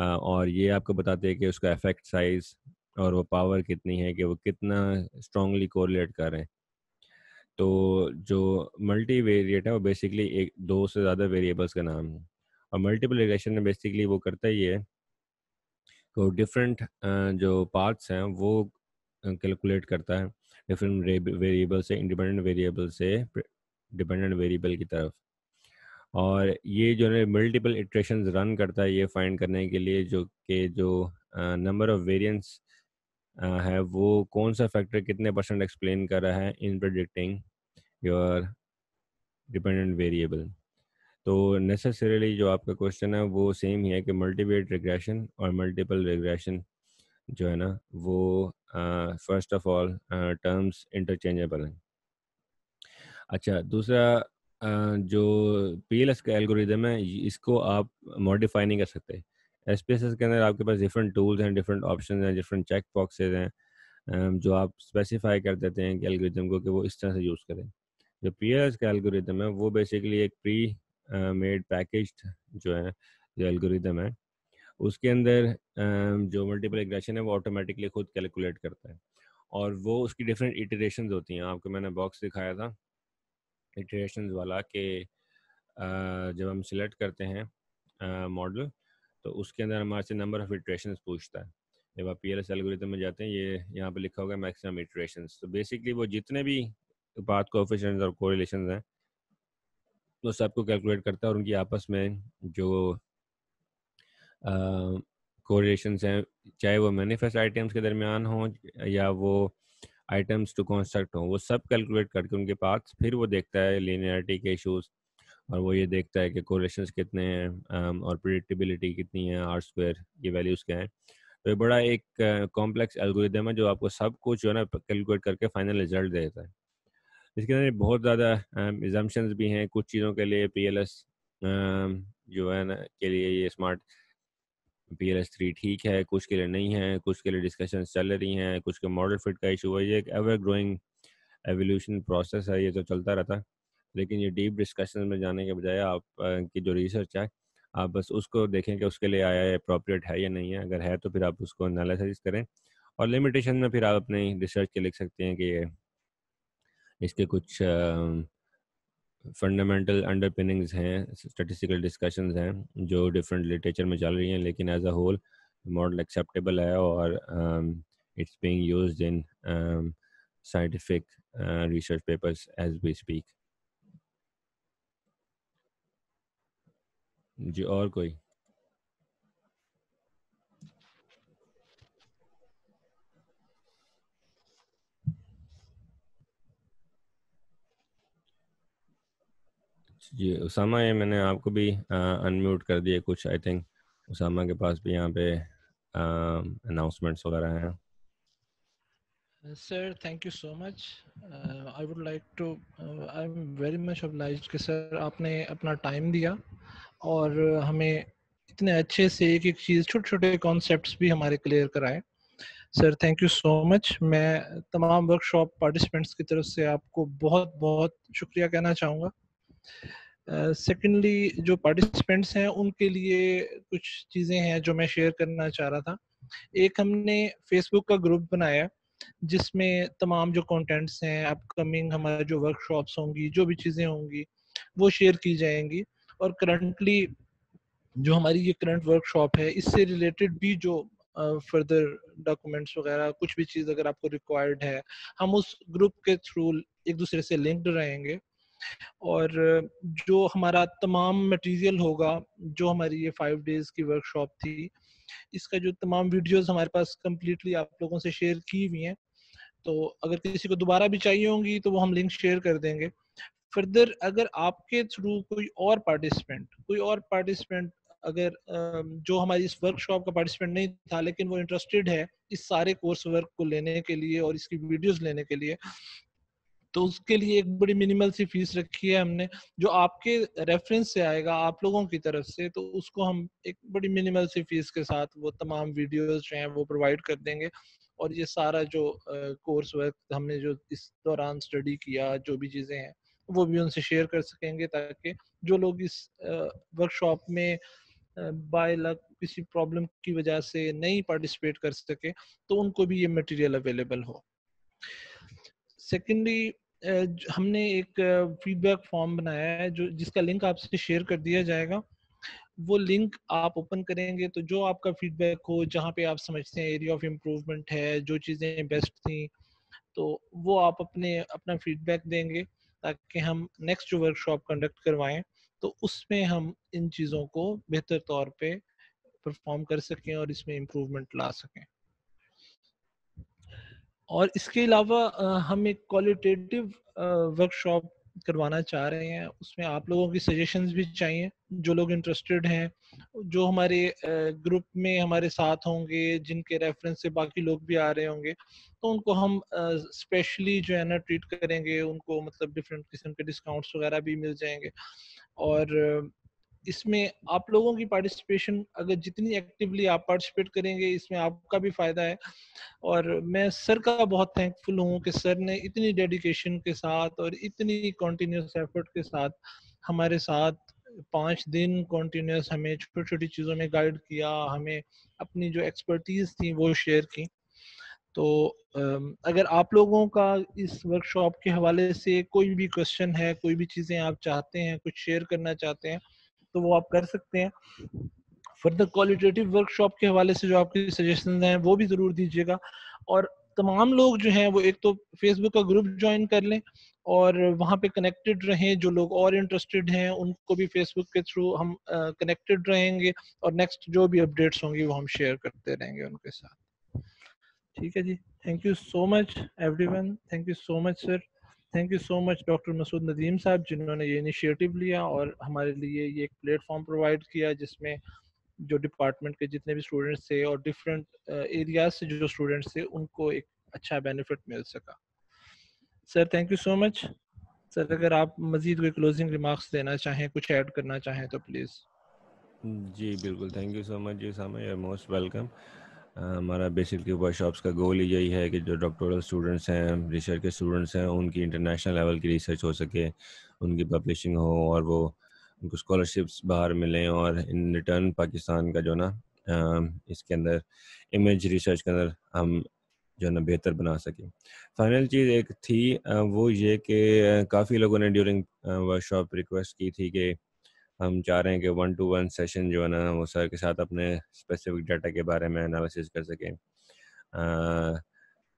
और ये आपको बताते हैं कि उसका इफेक्ट साइज और वो पावर कितनी है कि वो कितना स्ट्रांगली कोरिलेट कर रहे हैं तो जो मल्टी वेरिएट है वो बेसिकली एक दो से ज़्यादा वेरिएबल्स का नाम है और मल्टीपल रिलेशन में बेसिकली वो करता ही है तो डिफरेंट जो पार्ट्स हैं वो कैलकुलेट करता है डिफरेंट वेरिएबल से इंडिपेंडेंट वेरिएबल से डिपेंडेंट वेरिएबल की तरफ और ये जो है मल्टीपल इटरेशन रन करता है ये फाइंड करने के लिए जो कि जो नंबर ऑफ वेरियंट्स है वो कौन सा फैक्टर कितने परसेंट एक्सप्लेन कर रहा है in predicting your dependent variable तो नेसेसरीली जो आपका क्वेश्चन है वो सेम ही है कि मल्टीपेट रिग्रेशन और मल्टीपल रिग्रेशन जो है ना वो first of all terms interchangeable हैं अच्छा दूसरा जो पी एल एस का एल्गोरिदम है इसको आप मॉडिफाई नहीं कर सकते एस पी एस एस के अंदर आपके पास डिफरेंट टूल्स हैं डिफरेंट ऑप्शन हैं डिफरेंट चेक बॉक्सेज हैं जो आप स्पेसिफाई कर देते हैं कि एल्गोरिदम को कि वो इस तरह से यूज़ करें जो पी एल एस का एल्गोरिदम है वो बेसिकली एक प्री मेड पैकेज जो है जो एल्गोरिदम है उसके अंदर जो मल्टीपल एग्रेशन है वो ऑटोमेटिकली खुद कैलकुलेट करता है और वो उसकी डिफरेंट इटरेशन होती हैं आपको मैंने बॉक्स दिखाया था इटरेशन वाला के जब हम सिलेक्ट करते हैं मॉडल तो उसके अंदर हमारे से नंबर ऑफ इटरेशन पूछता है जब आप पी एल एस में जाते हैं ये यहाँ पे लिखा होगा मैक्सिमम इटरेशन तो बेसिकली वो जितने भी पाथ कोफिशेंट और कोरिलेशन हैं वो सबको कैलकुलेट करता है और उनकी आपस में जो कोरिलेशन हैं चाहे वो मैनिफेस्ट आइटम्स के दरमियान हों या वो आइटम्स टू कंस्ट्रक्ट हों वो सब कैलकुलेट करके उनके पास फिर वो देखता है लीनियरिटी के इश्यूज और वो ये देखता है कि कोरेशन कितने हैं और प्रिडिक्टेबिलिटी कितनी है आर स्क्वेयर ये वैल्यूज़ क्या है तो ये बड़ा एक कॉम्प्लेक्स एल्गोरिदम है जो आपको सब कुछ जो है ना कैलकुलेट करके फाइनल रिजल्ट देता है इसके अंदर बहुत ज़्यादा एग्जाम्शन भी हैं कुछ चीज़ों के लिए पी जो है ना के लिए ये smart P L S three ठीक है कुछ के लिए नहीं है कुछ के लिए डिस्कशन चल रही हैं कुछ के मॉडल फिट का इशू है ये एक एवर ग्रोइंग एवोल्यूशन प्रोसेस है ये तो चलता रहता है लेकिन ये डीप डिस्कशन में जाने के बजाय आप की जो रिसर्च है आप बस उसको देखें कि उसके लिए आया है प्रॉपरेट है या नहीं है अगर है तो फिर आप उसको एनालिसिस करें और लिमिटेशन में फिर आप अपनी रिसर्च के लिख सकते हैं कि ये इसके कुछ फंडामेंटल अंडरपिनिंग्स हैं स्टैटिस्टिकल डिस्कशंस हैं जो डिफरेंट लिटरेचर में चल रही हैं लेकिन as a whole model acceptable है और it's being used in scientific research papers as we speak जी और कोई जी उसामा ये मैंने आपको भी अनम्यूट कर दिए कुछ आई थिंक उसामा के पास भी यहाँ पे अनाउंसमेंट्स वगैरह हैं sir thank you so much I would like to I am very much much uh, uh, कि सर आपने अपना टाइम दिया और हमें इतने अच्छे से एक एक चीज़ छोटे छोटे कॉन्सेप्ट्स भी हमारे क्लियर कराए sir thank you so much मैं तमाम वर्कशॉप पार्टिसिपेंट्स की तरफ से आपको बहुत बहुत शुक्रिया कहना चाहूँगा सेकेंडली uh, जो पार्टिसिपेंट्स हैं उनके लिए कुछ चीज़ें हैं जो मैं शेयर करना चाह रहा था एक हमने फेसबुक का ग्रुप बनाया जिसमें तमाम जो कंटेंट्स हैं अपकमिंग हमारे जो वर्कशॉप्स होंगी जो भी चीज़ें होंगी वो शेयर की जाएंगी और करंटली जो हमारी ये करंट वर्कशॉप है इससे रिलेटेड भी जो फर्दर डॉक्यूमेंट्स वगैरह कुछ भी चीज़ अगर आपको रिक्वायर्ड है हम उस ग्रुप के थ्रू एक दूसरे से लिंक्ड रहेंगे और जो हमारा तमाम मटेरियल होगा जो हमारी ये फाइव डेज की वर्कशॉप थी इसका जो तमाम वीडियोस हमारे पास कम्प्लीटली आप लोगों से शेयर की हुई हैं तो अगर किसी को दोबारा भी चाहिए होंगी तो वो हम लिंक शेयर कर देंगे फर्दर अगर आपके थ्रू कोई और पार्टिसिपेंट कोई और पार्टिसिपेंट अगर जो हमारी इस वर्कशॉप का पार्टिसिपेंट नहीं था लेकिन वो इंटरेस्टेड है इस सारे कोर्स वर्क को लेने के लिए और इसकी वीडियोस लेने के लिए तो उसके लिए एक बड़ी मिनिमल सी फीस रखी है हमने जो आपके रेफरेंस से आएगा आप लोगों की तरफ से तो उसको हम एक बड़ी मिनिमल सी फीस के साथ वो तमाम वीडियोस जो हैं वो प्रोवाइड कर देंगे और ये सारा जो कोर्स वर्क हमने जो इस दौरान स्टडी किया जो भी चीज़ें हैं वो भी उनसे शेयर कर सकेंगे ताकि जो लोग इस वर्कशॉप में बाय लक किसी प्रॉब्लम की वजह से नहीं पार्टिसिपेट कर सके तो उनको भी ये मटेरियल अवेलेबल हो सेकेंडली हमने एक फीडबैक फॉर्म बनाया है जो जिसका लिंक आपसे शेयर कर दिया जाएगा वो लिंक आप ओपन करेंगे तो जो आपका फीडबैक हो जहाँ पे आप समझते हैं एरिया ऑफ इम्प्रूवमेंट है जो चीज़ें बेस्ट थी तो वो आप अपने अपना फीडबैक देंगे ताकि हम नेक्स्ट जो वर्कशॉप कंडक्ट करवाएं तो उसमें हम इन चीज़ों को बेहतर तौर पे परफॉर्म कर सकें और इसमें इम्प्रूवमेंट ला सकें और इसके अलावा हम एक क्वालिटेटिव वर्कशॉप करवाना चाह रहे हैं उसमें आप लोगों की सजेशंस भी चाहिए जो लोग इंटरेस्टेड हैं जो हमारे ग्रुप में हमारे साथ होंगे जिनके रेफरेंस से बाकी लोग भी आ रहे होंगे तो उनको हम स्पेशली जो है ना ट्रीट करेंगे उनको मतलब डिफरेंट किस्म के डिस्काउंट्स वगैरह भी मिल जाएंगे और इसमें आप लोगों की पार्टिसिपेशन अगर जितनी एक्टिवली आप पार्टिसिपेट करेंगे इसमें आपका भी फायदा है और मैं सर का बहुत थैंकफुल हूँ कि सर ने इतनी डेडिकेशन के साथ और इतनी कॉन्टीन्यूस एफर्ट के साथ हमारे साथ पाँच दिन कॉन्टीन्यूस हमें छोटी छोटी चीज़ों में गाइड किया हमें अपनी जो एक्सपर्टीज थी वो शेयर की तो अगर आप लोगों का इस वर्कशॉप के हवाले से कोई भी क्वेश्चन है कोई भी चीज़ें आप चाहते हैं कुछ शेयर करना चाहते हैं तो वो आप कर सकते हैं फर्दर क्वालिटेटिव वर्कशॉप के हवाले से जो आपकी सजेशन हैं वो भी ज़रूर दीजिएगा और तमाम लोग जो हैं वो एक तो फेसबुक का ग्रुप ज्वाइन कर लें और वहाँ पे कनेक्टेड रहें जो लोग और इंटरेस्टेड हैं उनको भी फेसबुक के थ्रू हम कनेक्टेड uh, रहेंगे और नेक्स्ट जो भी अपडेट्स होंगी वो हम शेयर करते रहेंगे उनके साथ ठीक है जी thank you so much everyone thank you so much sir thank you so much doctor Masood Nadeem साहब जिन्होंने ये इनिशिएटिव लिया और हमारे लिए ये एक प्लेटफॉर्म प्रोवाइड किया जिसमें जो डिपार्टमेंट के जितने भी स्टूडेंट्स थे और डिफरेंट एरिया uh, से जो स्टूडेंट्स थे उनको एक अच्छा बेनिफिट मिल सका sir thank you so much sir अगर आप मजीद कोई क्लोजिंग रिमार्क्स देना चाहें कुछ ऐड करना चाहें तो प्लीज़ जी बिल्कुल थैंक यू सो मच जी सामा यू आर मोस्ट वेलकम हमारा बेसिकली वर्कशॉप्स का गोल ही यही है कि जो डॉक्टोरल स्टूडेंट्स हैं रिसर्च के स्टूडेंट्स हैं उनकी इंटरनेशनल लेवल की रिसर्च हो सके उनकी पब्लिशिंग हो और वो उनको स्कॉलरशिप्स बाहर मिलें और इन रिटर्न पाकिस्तान का जो ना इसके अंदर इमेज रिसर्च के अंदर हम जो है ना बेहतर बना सकें फाइनल चीज़ एक थी वो ये कि काफ़ी लोगों ने ड्यूरिंग वर्कशॉप रिक्वेस्ट की थी कि हम चाह रहे हैं कि वन टू वन सेशन जो है ना वो सर के साथ अपने स्पेसिफिक डाटा के बारे में एनालिसिस कर सकें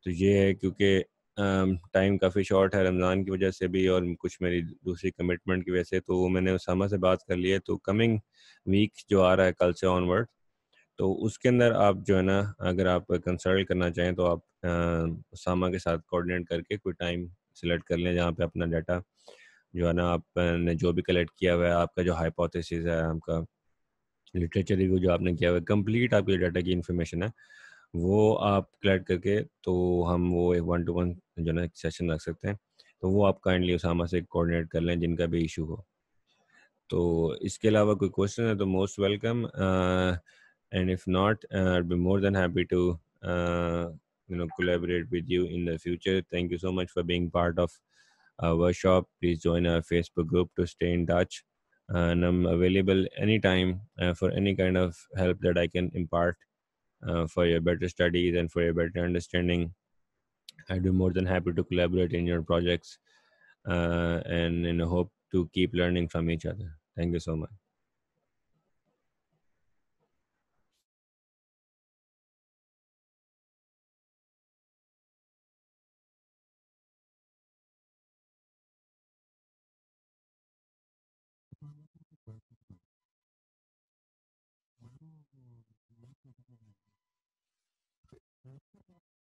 तो ये है क्योंकि टाइम काफ़ी शॉर्ट है रमज़ान की वजह से भी और कुछ मेरी दूसरी कमिटमेंट की वजह से तो वो मैंने उसामा से बात कर ली है तो कमिंग वीक जो आ रहा है कल से ऑनवर्ड तो उसके अंदर आप जो है ना अगर आप कंसल्ट करना चाहें तो आप उसामा के साथ कोऑर्डिनेट करके कोई टाइम सेलेक्ट कर लें जहाँ पे अपना डाटा जो है ना आपने जो भी कलेक्ट किया हुआ है आपका जो हाइपोथेसिस है आपका लिटरेचर रिव्यू जो आपने किया हुआ है कम्प्लीट आपके डाटा की इन्फॉर्मेशन है वो आप कलेक्ट करके तो हम वो एक वन टू वन जो ना सेशन रख सकते हैं तो वो आप काइंडली उसामा से कोऑर्डिनेट कर लें जिनका भी इशू हो तो इसके अलावा कोई क्वेश्चन है तो most welcome and if not be more than happy to you know collaborate with you in the future thank you so much for being part of our uh, workshop, please join our Facebook group to stay in touch. And I'm available anytime uh, for any kind of help that I can impart uh, for your better studies and for your better understanding. I'd be more than happy to collaborate in your projects and in hope to keep learning from each other. Thank you so much.